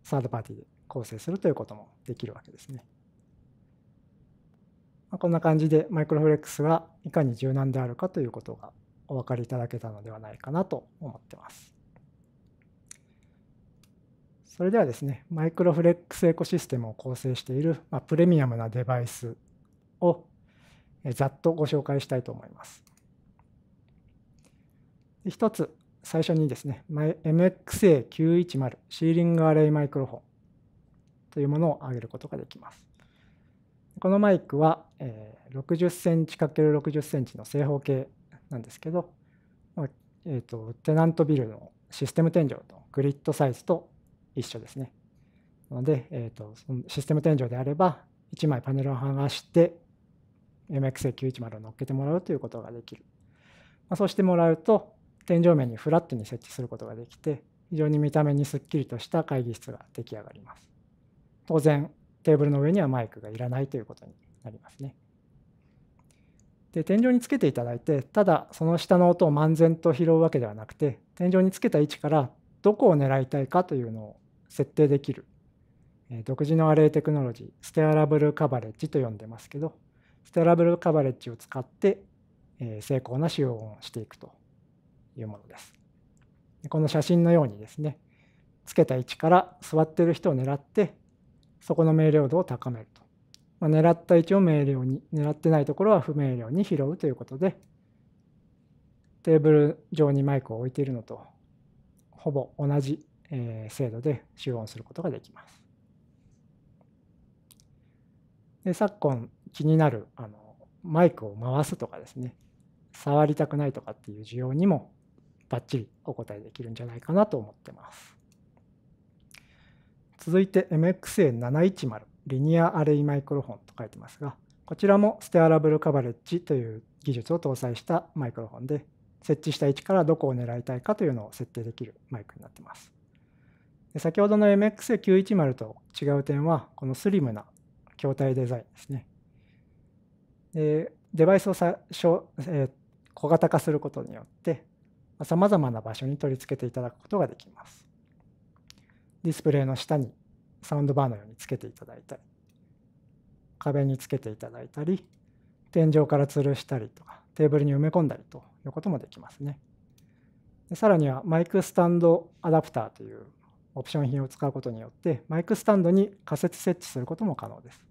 サードパーティーで構成するということもできるわけですね。こんな感じでマイクロフレックスがいかに柔軟であるかということがお分かりいただけたのではないかなと思ってます。それではですね、マイクロフレックスエコシステムを構成している、まあ、プレミアムなデバイスをざっとご紹介したいと思います。一つ、最初にですね、MXA910 シーリングアレイマイクロフォンというものを挙げることができます。このマイクは、え 60cm×60cm の正方形なんですけど、えーと、テナントビルのシステム天井とグリッドサイズと一緒ですね。なので、えーと、とそのシステム天井であれば1枚パネルを剥がして MXA910 を乗っけてもらうということができる。まあ、そうしてもらうと天井面にフラットに設置することができて非常に見た目にすっきりとした会議室が出来上がります。当然テーブルの上にはマイクがいらないということになりますね。で天井につけていただいてただその下の音を漫然と拾うわけではなくて天井につけた位置からどこを狙いたいかというのを設定できる独自のアレイテクノロジーステアラブルカバレッジと呼んでますけどステアラブルカバレッジを使って精巧な使用をしていくというものですこの写真のようにですねつけた位置から座ってる人を狙ってそこの明瞭度を高めると。まあ、狙った位置を明瞭に、狙ってないところは不明瞭に拾うということで、テーブル上にマイクを置いているのと、ほぼ同じ、え精度で集音することができます。で昨今気になるあのマイクを回すとかですね触りたくないとかっていう需要にもバッチリお答えできるんじゃないかなと思ってます。続いて MXA710 リニアアレイマイクロフォンと書いてますがこちらもステアラブルカバレッジという技術を搭載したマイクロフォンで設置した位置からどこを狙いたいかというのを設定できるマイクになってます先ほどの MX910 と違う点はこのスリムな筐体デザインですねでデバイスをさえ小型化することによってさまざまな場所に取り付けていただくことができますディスプレイの下にサウンドバーのようにつけていただいたり壁につけていただいたり天井から吊るしたりとかテーブルに埋め込んだりということもできますねでさらにはマイクスタンドアダプターというオプション品を使うことによってマイクスタンドに仮設設置することも可能です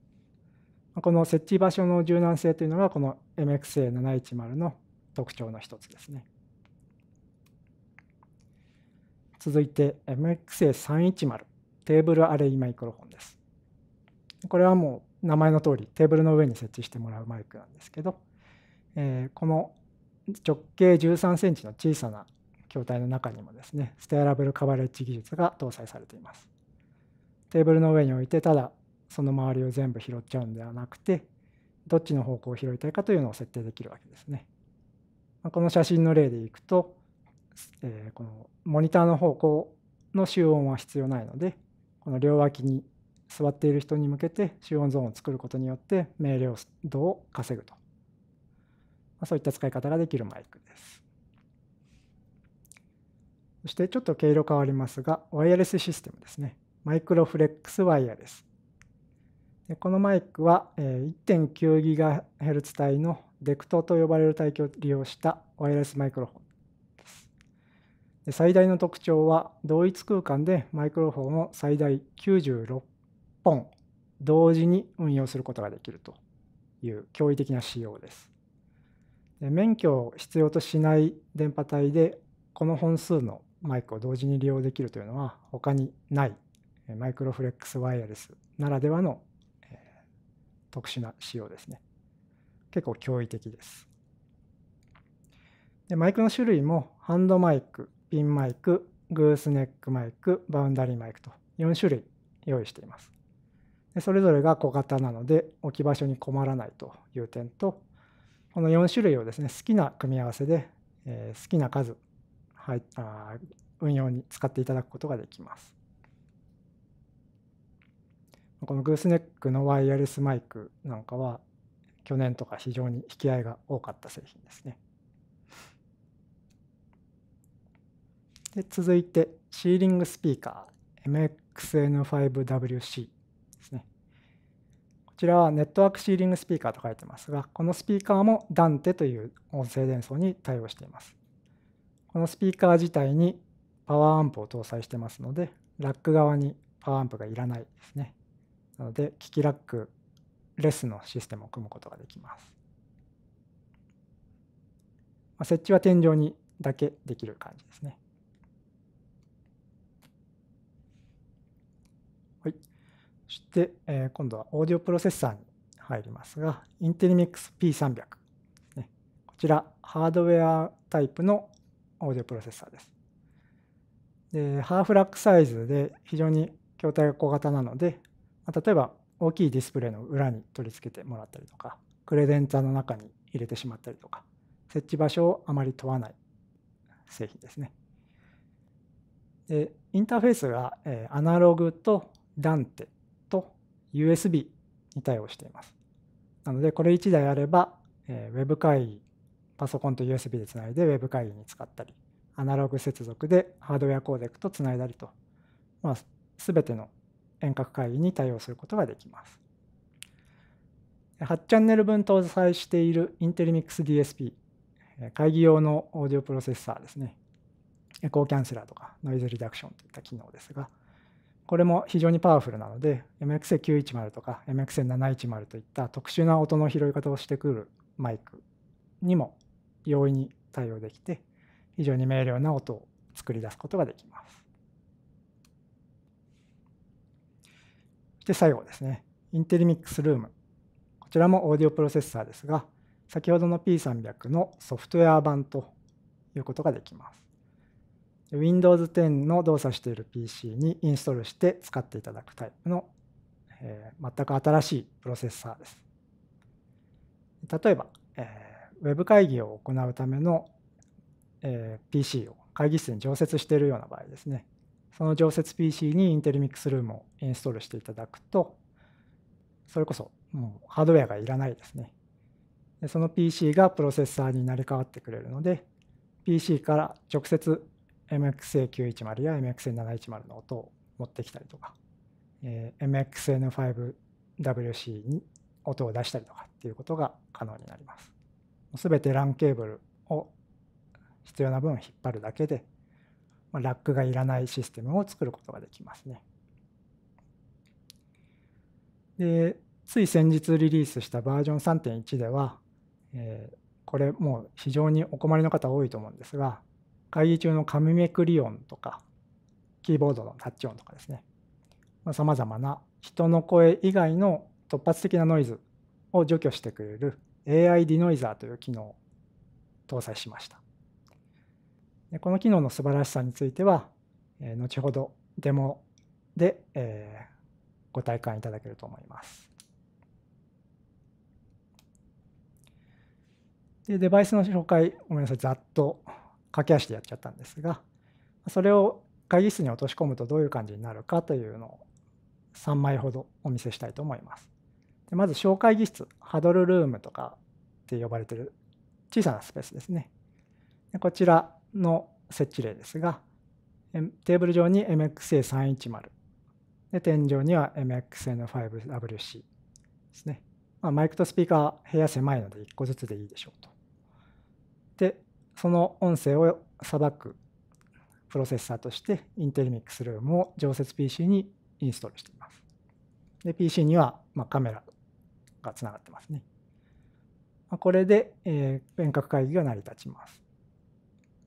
この設置場所の柔軟性というのがこの MXA710 の特徴の一つですね続いて MXA310 テーブルアレイマイクロフォンです。これはもう名前の通りテーブルの上に設置してもらうマイクなんですけど、えー、この直径13センチの小さな筐体の中にもですねステアラブルカバレッジ技術が搭載されています。テーブルの上に置いてただその周りを全部拾っちゃうんではなくてどっちの方向を拾いたいかというのを設定できるわけですね。この写真の例でいくとえー、このモニターの方向の集音は必要ないのでこの両脇に座っている人に向けて集音ゾーンを作ることによって明瞭度を稼ぐと、まあ、そういった使い方ができるマイクです。そしてちょっと毛色変わりますがワイヤレスシステムですねマイクロフレックスワイヤレスでこのマイクは 1.9GHz 帯のデクトと呼ばれる帯域を利用したワイヤレスマイクロフォン最大の特徴は同一空間でマイクロフォンを最大96本同時に運用することができるという驚異的な仕様です。免許を必要としない電波帯でこの本数のマイクを同時に利用できるというのは他にないマイクロフレックスワイヤレスならではの特殊な仕様ですね。結構驚異的です。でマイクの種類もハンドマイクピンマイク、グースネックマイク、バウンダリーマイクと4種類用意しています。でそれぞれが小型なので置き場所に困らないという点と、この4種類をですね、好きな組み合わせで、えー、好きな数、はい、あ運用に使っていただくことができます。このグースネックのワイヤレスマイクなんかは去年とか非常に引き合いが多かった製品ですね。で続いてシーリングスピーカー MXN5WC ですね。こちらはネットワークシーリングスピーカーと書いてますが、このスピーカーもダンテという音声伝送に対応しています。このスピーカー自体にパワーアンプを搭載してますので、ラック側にパワーアンプがいらないですね。なので、機器ラックレスのシステムを組むことができます。ま設置は天井にだけできる感じですね。して、えー、今度はオーディオプロセッサーに入りますが、インテリミックス P300 ですね。こちら、ハードウェアタイプのオーディオプロセッサーです。でハーフラックサイズで非常に筐体が小型なので、まあ、例えば大きいディスプレイの裏に取り付けてもらったりとか、クレデンタの中に入れてしまったりとか、設置場所をあまり問わない製品ですね。でインターフェースが、えー、アナログとダンテ USB に対応しています。なので、これ1台あれば、え Web 会議、パソコンと USB でつないで Web 会議に使ったり、アナログ接続でハードウェアコーデックとつないだりと、まあ、全ての遠隔会議に対応することができます。8チャンネル分搭載しているインテリミックス DSP、会議用のオーディオプロセッサーですね、エコーキャンセラーとかノイズリダクションといった機能ですが、これも非常にパワフルなので MXA910 とか MXA710 といった特殊な音の拾い方をしてくるマイクにも容易に対応できて非常に明瞭な音を作り出すことができます。で最後ですねインテリミックスルームこちらもオーディオプロセッサーですが先ほどの P300 のソフトウェア版ということができます。Windows 10の動作している PC にインストールして使っていただくタイプの、えー、全く新しいプロセッサーです。例えば、えー、Web 会議を行うための、えー、PC を会議室に常設しているような場合ですね。その常設 PC にインテ l ミックスルームをインストールしていただくと、それこそもうハードウェアがいらないですね。その PC がプロセッサーに成り代わってくれるので、PC から直接 MXA910 や MXA710 の音を持ってきたりとか、えー、MXN5WC に音を出したりとかっていうことが可能になります。すべて LAN ケーブルを必要な分引っ張るだけで、まあ、ラックがいらないシステムを作ることができますね。で、つい先日リリースしたバージョン3.1では、えー、これもう非常にお困りの方多いと思うんですが、会議中の紙めくり音とかキーボードのタッチ音とかですねさまざ、まな人の声以外の突発的なノイズを除去してくれる AI ディノイザーという機能を搭載しましたでこの機能の素晴らしさについては、え後ほどデモで、えご体感いただけると思いますでデバイスの紹介ごめんなさいざっと駆け足でやっちゃったんですがそれを会議室に落とし込むとどういう感じになるかというのを3枚ほどお見せしたいと思います。でまず小会議室ハドルルームとかって呼ばれてる小さなスペースですね。でこちらの設置例ですがテーブル上に MXA310 で天井には MXN5WC ですね。まあ、マイクとスピーカー部屋狭いので1個ずつでいいでしょうと。でその音声を裁くプロセッサーとして i n t e l ック m i x r o o m を常設 PC にインストールしています。で、PC にはまカメラがつながってますね。まこれで、え遠隔会議が成り立ちます。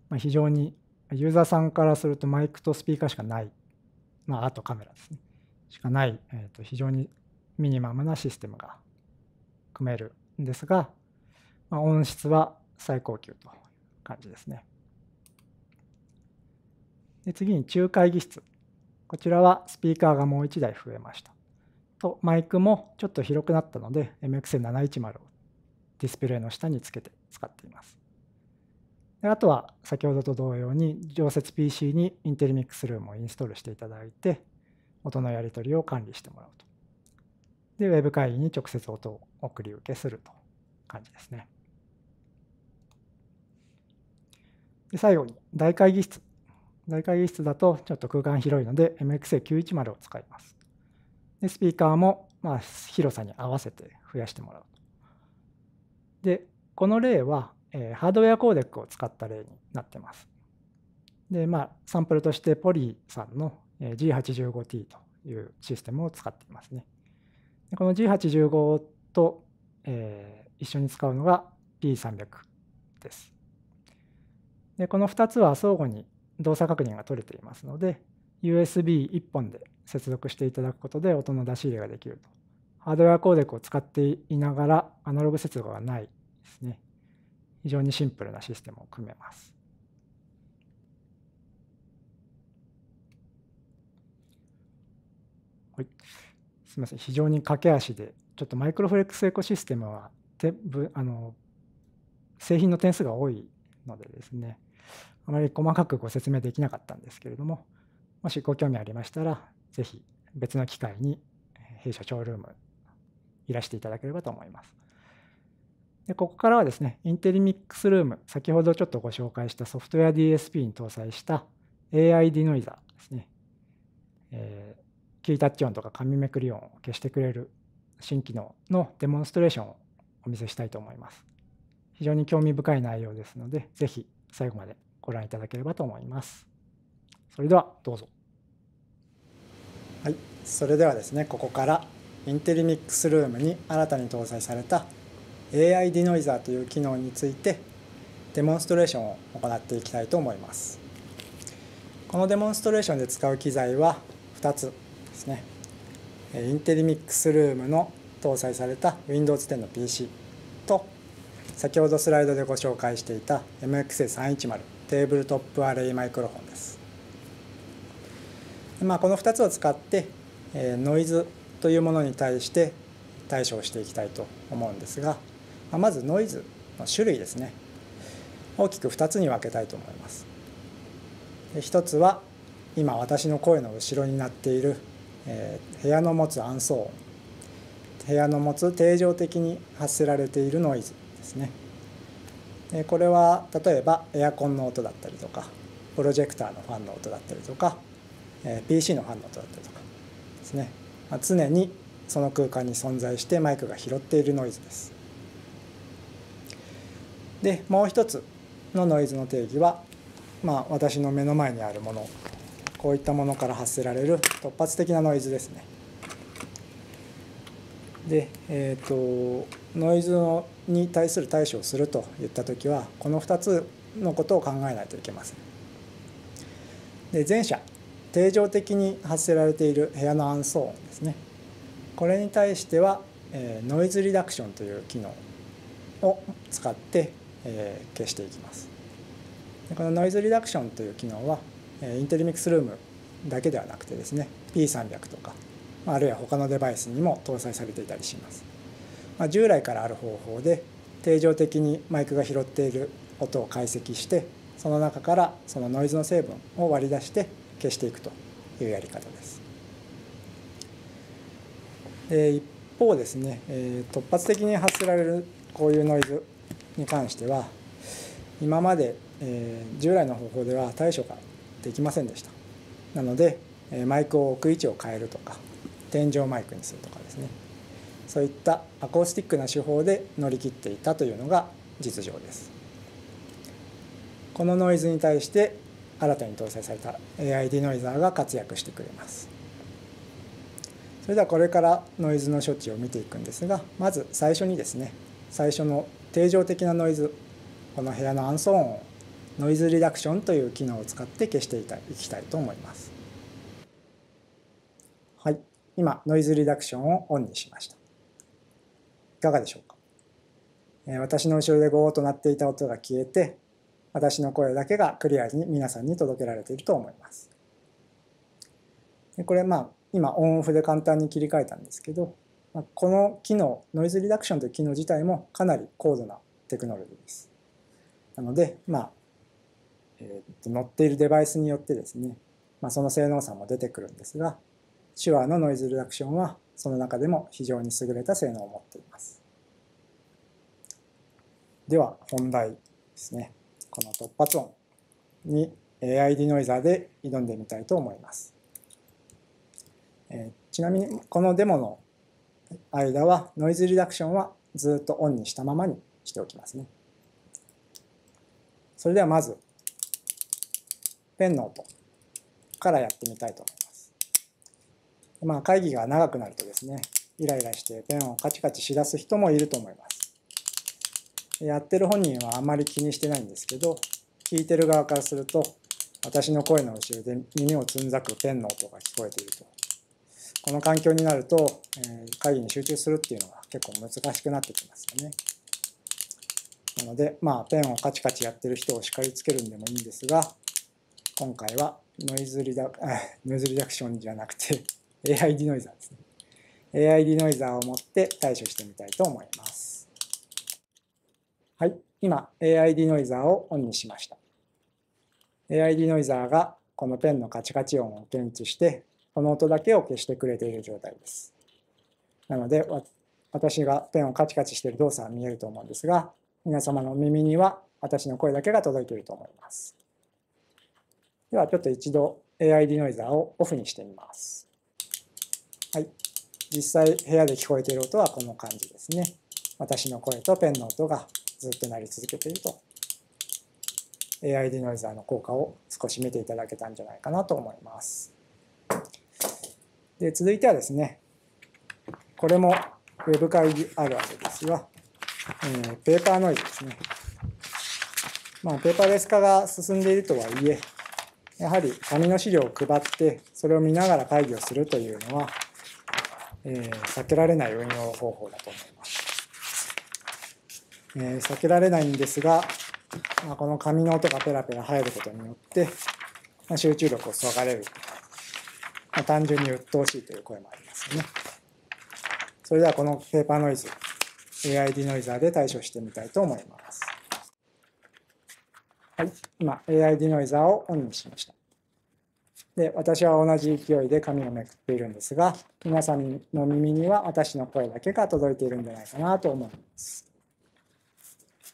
ま非常にユーザーさんからするとマイクとスピーカーしかない、まあ、あとカメラですね、しかない、えー、と非常にミニマムなシステムが組めるんですが、まあ、音質は最高級と感じですね。で次に仲介議室。こちらはスピーカーがもう1台増えました。と、マイクもちょっと広くなったので MX710 をディスプレイの下につけて使っています。であとは先ほどと同様に常設 PC にインテリミックスルームをインストールしていただいて音のやり取りを管理してもらうと。で、ウェブ会議に直接音を送り受けすると感じですね。で最後に大会議室。大会議室だとちょっと空間広いので MXA910 を使います。でスピーカーもまあ広さに合わせて増やしてもらう。でこの例は、えー、ハードウェアコーデックを使った例になってます。でまあサンプルとしてポリーさんの G85T というシステムを使っていますね。この G815 と、えー、一緒に使うのが P300 です。でこの2つは相互に動作確認が取れていますので USB1 本で接続していただくことで音の出し入れができるとハードウェアコーデックを使っていながらアナログ接続がないですね非常にシンプルなシステムを組めますはいすみません非常に駆け足でちょっとマイクロフレックスエコシステムはあの製品の点数が多いのでですねあまり細かくご説明できなかったんですけれども、もしご興味ありましたら、ぜひ別の機会に弊社ショールームいらしていただければと思います。でここからはですね、インテリミックスルーム、先ほどちょっとご紹介したソフトウェア DSP に搭載した AI ディノイザーですね、えー、タッチ音とか紙めくり音を消してくれる新機能のデモンストレーションをお見せしたいと思います。非常に興味深い内容ですので、ぜひ最後までご覧いただければと思います。それではどうぞ。はい、それではですね、ここからインテリミックスルームに新たに搭載された AI ディノイザーという機能についてデモンストレーションを行っていきたいと思います。このデモンストレーションで使う機材は2つですね。インテリミックスルームの搭載された Windows 10の PC と先ほどスライドでご紹介していた MXA310 テーブルトップアレイマイクロフォンです。まあ、この2つを使って、えノイズというものに対して対処をしていきたいと思うんですが、ままずノイズの種類ですね大きく2つに分けたいと思います。1つは今私の声の後ろになっている、え部屋の持つ暗騒音部屋の持つ定常的に発せられているノイズですね。これは例えばエアコンの音だったりとかプロジェクターのファンの音だったりとか PC のファンの音だったりとかですね常にその空間に存在してマイクが拾っているノイズです。でもう一つのノイズの定義は、まあ、私の目の前にあるものこういったものから発せられる突発的なノイズですね。でえっ、ー、とノイズに対する対処をするといった時はこの2つのことを考えないといけません。で前者定常的に発せられている部屋の暗騒音ですねこれに対しては、えノイズリダクションという機能を使って、え消していきますでこのノイズリダクションという機能は、えインテリミックスルームだけではなくてですね P300 とかあるいは他のデバイスにも搭載されていたりしますまあ、従来からある方法で定常的にマイクが拾っている音を解析してその中からそのノイズの成分を割り出して消していくというやり方です。で一方ですね、えー、突発的に発せられるこういうノイズに関しては今まで、えー、従来の方法では対処ができませんでした。なのでマイクを置く位置を変えるとか天井マイクにするとかですねそういったアコースティックな手法で乗り切っていたというのが実情ですこのノイズに対して新たに搭載された AI d ノイザーが活躍してくれますそれではこれからノイズの処置を見ていくんですがまず最初にですね最初の定常的なノイズこの部屋のアンソ音をノイズリダクションという機能を使って消していきたいと思いますはい今ノイズリダクションをオンにしましたいかがでしょうか、えー、私の後ろでゴーと鳴っていた音が消えて私の声だけがクリアに皆さんに届けられていると思いますでこれまあ今オンオフで簡単に切り替えたんですけどこの機能ノイズリダクションという機能自体もかなり高度なテクノロジーですなのでまあ、えー、と乗っているデバイスによってですね、まあ、その性能差も出てくるんですが手話のノイズリダクションはその中でも非常に優れた性能を持っています。では本題ですね。この突発音に AI d ノイザーで挑んでみたいと思います。えー、ちなみにこのデモの間はノイズリダクションはずっとオンにしたままにしておきますね。それではまずペンの音からやってみたいと思います。まあ、会議が長くなるとですね、イライラしてペンをカチカチしだす人もいると思います。やってる本人はあまり気にしてないんですけど、聞いてる側からすると、私の声の後ろで耳をつんざくペンの音が聞こえていると。この環境になると、え会議に集中するっていうのは結構難しくなってきますよね。なので、まあ、ペンをカチカチやってる人を叱りつけるんでもいいんですが、今回はノイズリダ ノイズリダクションじゃなくて AI ディノイザーですね。AI ディノイザーを持って対処してみたいと思います。はい。今、AI ディノイザーをオンにしました。AI ディノイザーがこのペンのカチカチ音を検知して、この音だけを消してくれている状態です。なので、私がペンをカチカチしている動作は見えると思うんですが、皆様の耳には私の声だけが届いていると思います。では、ちょっと一度 AI ディノイザーをオフにしてみます。はい。実際部屋で聞こえている音はこの感じですね。私の声とペンの音がずっと鳴り続けていると AI d ノイザーの効果を少し見ていただけたんじゃないかなと思います。で続いてはですね、これも Web 会議あるあるですが、えー、ペーパーノイズですね。まあ、ペーパーレス化が進んでいるとはいえ、やはり紙の資料を配って、それを見ながら会議をするというのは、え避けられない運用方法だと思います。え避けられないんですが、まこの紙の音がペラペラ入ることによって、ま集中力をそがれる、ま単純に鬱陶しいという声もありますよね。それではこのペーパーノイズ AI ディノイザーで対処してみたいと思います。はい、今 AI ディノイザーをオンにしました。で私は同じ勢いで紙をめくっているんですが皆さんの耳には私の声だけが届いているんじゃないかなと思います。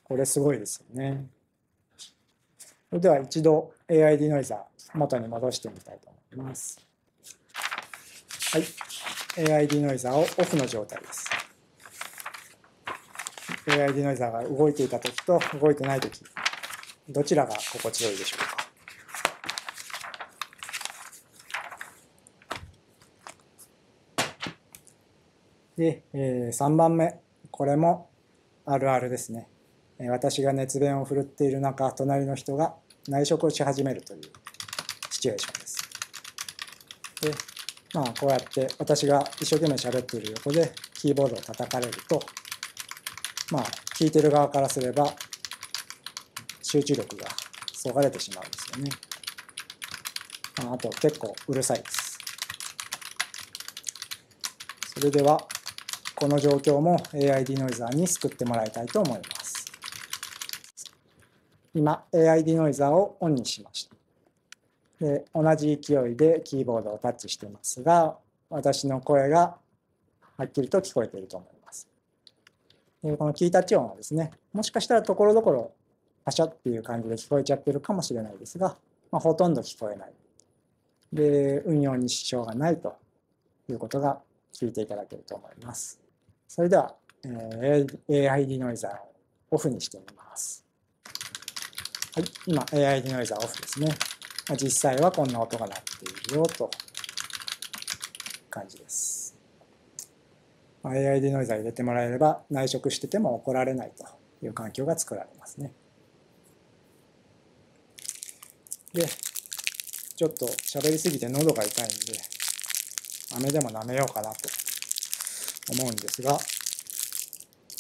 これすごいですよね。それでは一度 AI ディノイザー元に戻してみたいと思います。はい、AI ディノイザーをオフの状態です。AI ディノイザーが動いていた時と動いてない時どちらが心地よいでしょうかで、えー、3番目これもあるあるですね、えー、私が熱弁を振るっている中隣の人が内職をし始めるというシチュエーションですでまあこうやって私が一生懸命喋っている横でキーボードを叩かれるとまあ聞いてる側からすれば集中力がそがれてしまうんですよね、まあ、あと結構うるさいですそれではこの状況も AI d ノイザーに救ってもらいたいと思います。今、AI ディノイザーをオンにしました。で同じ勢いでキーボードをタッチしていますが、私の声がはっきりと聞こえていると思います。でこのキータッチ音はですね、もしかしたらところどころパシャっていう感じで聞こえちゃってるかもしれないですが、まあ、ほとんど聞こえない。で、運用に支障がないということが聞いていただけると思います。それでは、えー、AI ディノイザーをオフにしてみます。はい、今 AI ディノイザーオフですね。まあ、実際はこんな音が鳴っているよと感じです。まあ、AI ディノイザー入れてもらえれば内職してても怒られないという環境が作られますね。で、ちょっと喋りすぎて喉が痛いんで、飴でも舐めようかなと思うんですが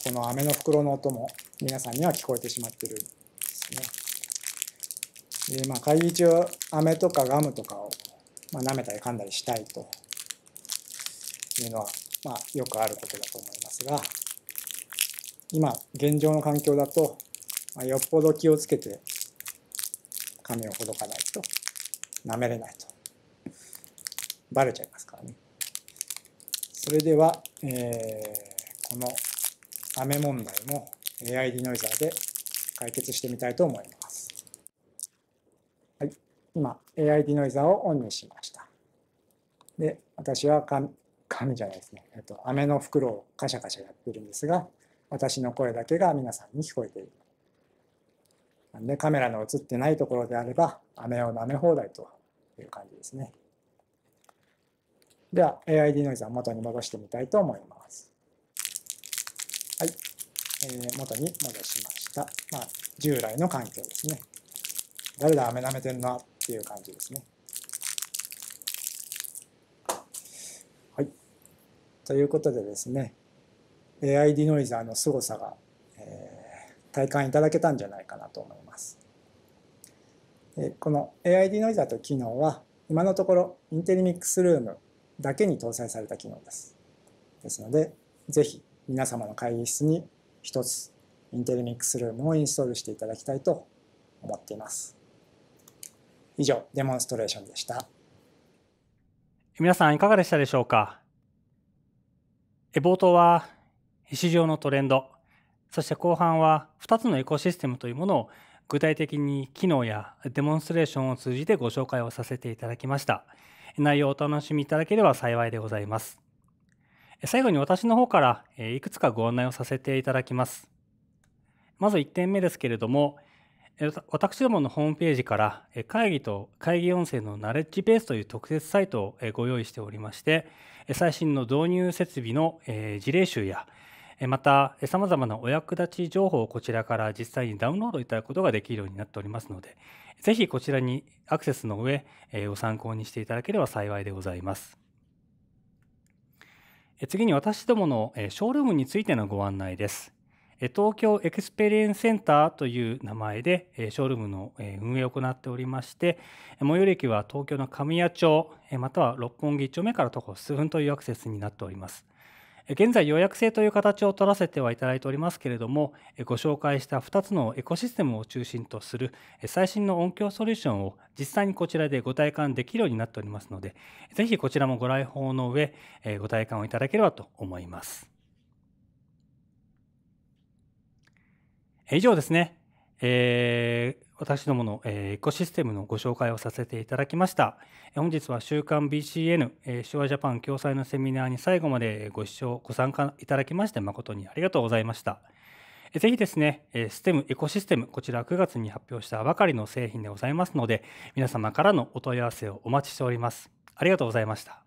この飴の袋の音も皆さんには聞こえてしまってるんですね。でまあ会議中飴とかガムとかを、まあ、舐めたり噛んだりしたいというのは、まあ、よくあることだと思いますが今現状の環境だと、まあ、よっぽど気をつけて髪をほどかないと舐めれないとバレちゃいますからね。それでは、えー、この雨問題も AI ディノイザーで解決してみたいと思います。はい、今 AI ディノイザーをオンにしました。で、私は紙じゃないですね、えっと、雨の袋をカシャカシャやってるんですが、私の声だけが皆さんに聞こえている。なんでカメラの映ってないところであれば、雨を舐め放題という感じですね。では AID ノイズは元に戻してみたいと思います。はい。えー、元に戻しました。まあ、従来の環境ですね。誰だ、飴舐めてんなっていう感じですね。はい。ということでですね、AID ノイザーの凄さが、えー、体感いただけたんじゃないかなと思います。えこの AID ノイザーと機能は、今のところインテリミックスルームだけに搭載された機能です。ですので、ぜひ皆様の会議室に一つインテリミックスルームをインストールしていただきたいと思っています。以上、デモンストレーションでした。皆さんいかがでしたでしょうか冒頭は市場のトレンド、そして後半は2つのエコシステムというものを具体的に機能やデモンストレーションを通じてご紹介をさせていただきました。内容をお楽しみいただければ幸いでございます。最後に私の方からいくつかご案内をさせていただきます。まず1点目ですけれども、私どものホームページから会議と会議音声のナレッジベースという特設サイトをご用意しておりまして最新の導入設備の事例集やまた、さまざまなお役立ち情報をこちらから実際にダウンロードいただくことができるようになっておりますので、ぜひこちらにアクセスの上、えご参考にしていただければ幸いでございます。次に私どものショールームについてのご案内です。東京エクスペリエンスセンターという名前でショールームの運営を行っておりまして最寄り駅は東京の神谷町または六本木1丁目から徒歩数分というアクセスになっております現在予約制という形を取らせてはいただいておりますけれども、ご紹介した2つのエコシステムを中心とする最新の音響ソリューションを実際にこちらでご体感できるようになっておりますので、ぜひこちらもご来訪の上、ご体感をいただければと思います。以上ですね。え私どものエコシステムのご紹介をさせていただきました。本日は週刊 BCN、手話ジャパン共催のセミナーに最後までご視聴、ご参加いただきまして誠にありがとうございました。ぜひですね、ステム、エコシステム、こちら9月に発表したばかりの製品でございますので、皆様からのお問い合わせをお待ちしております。ありがとうございました。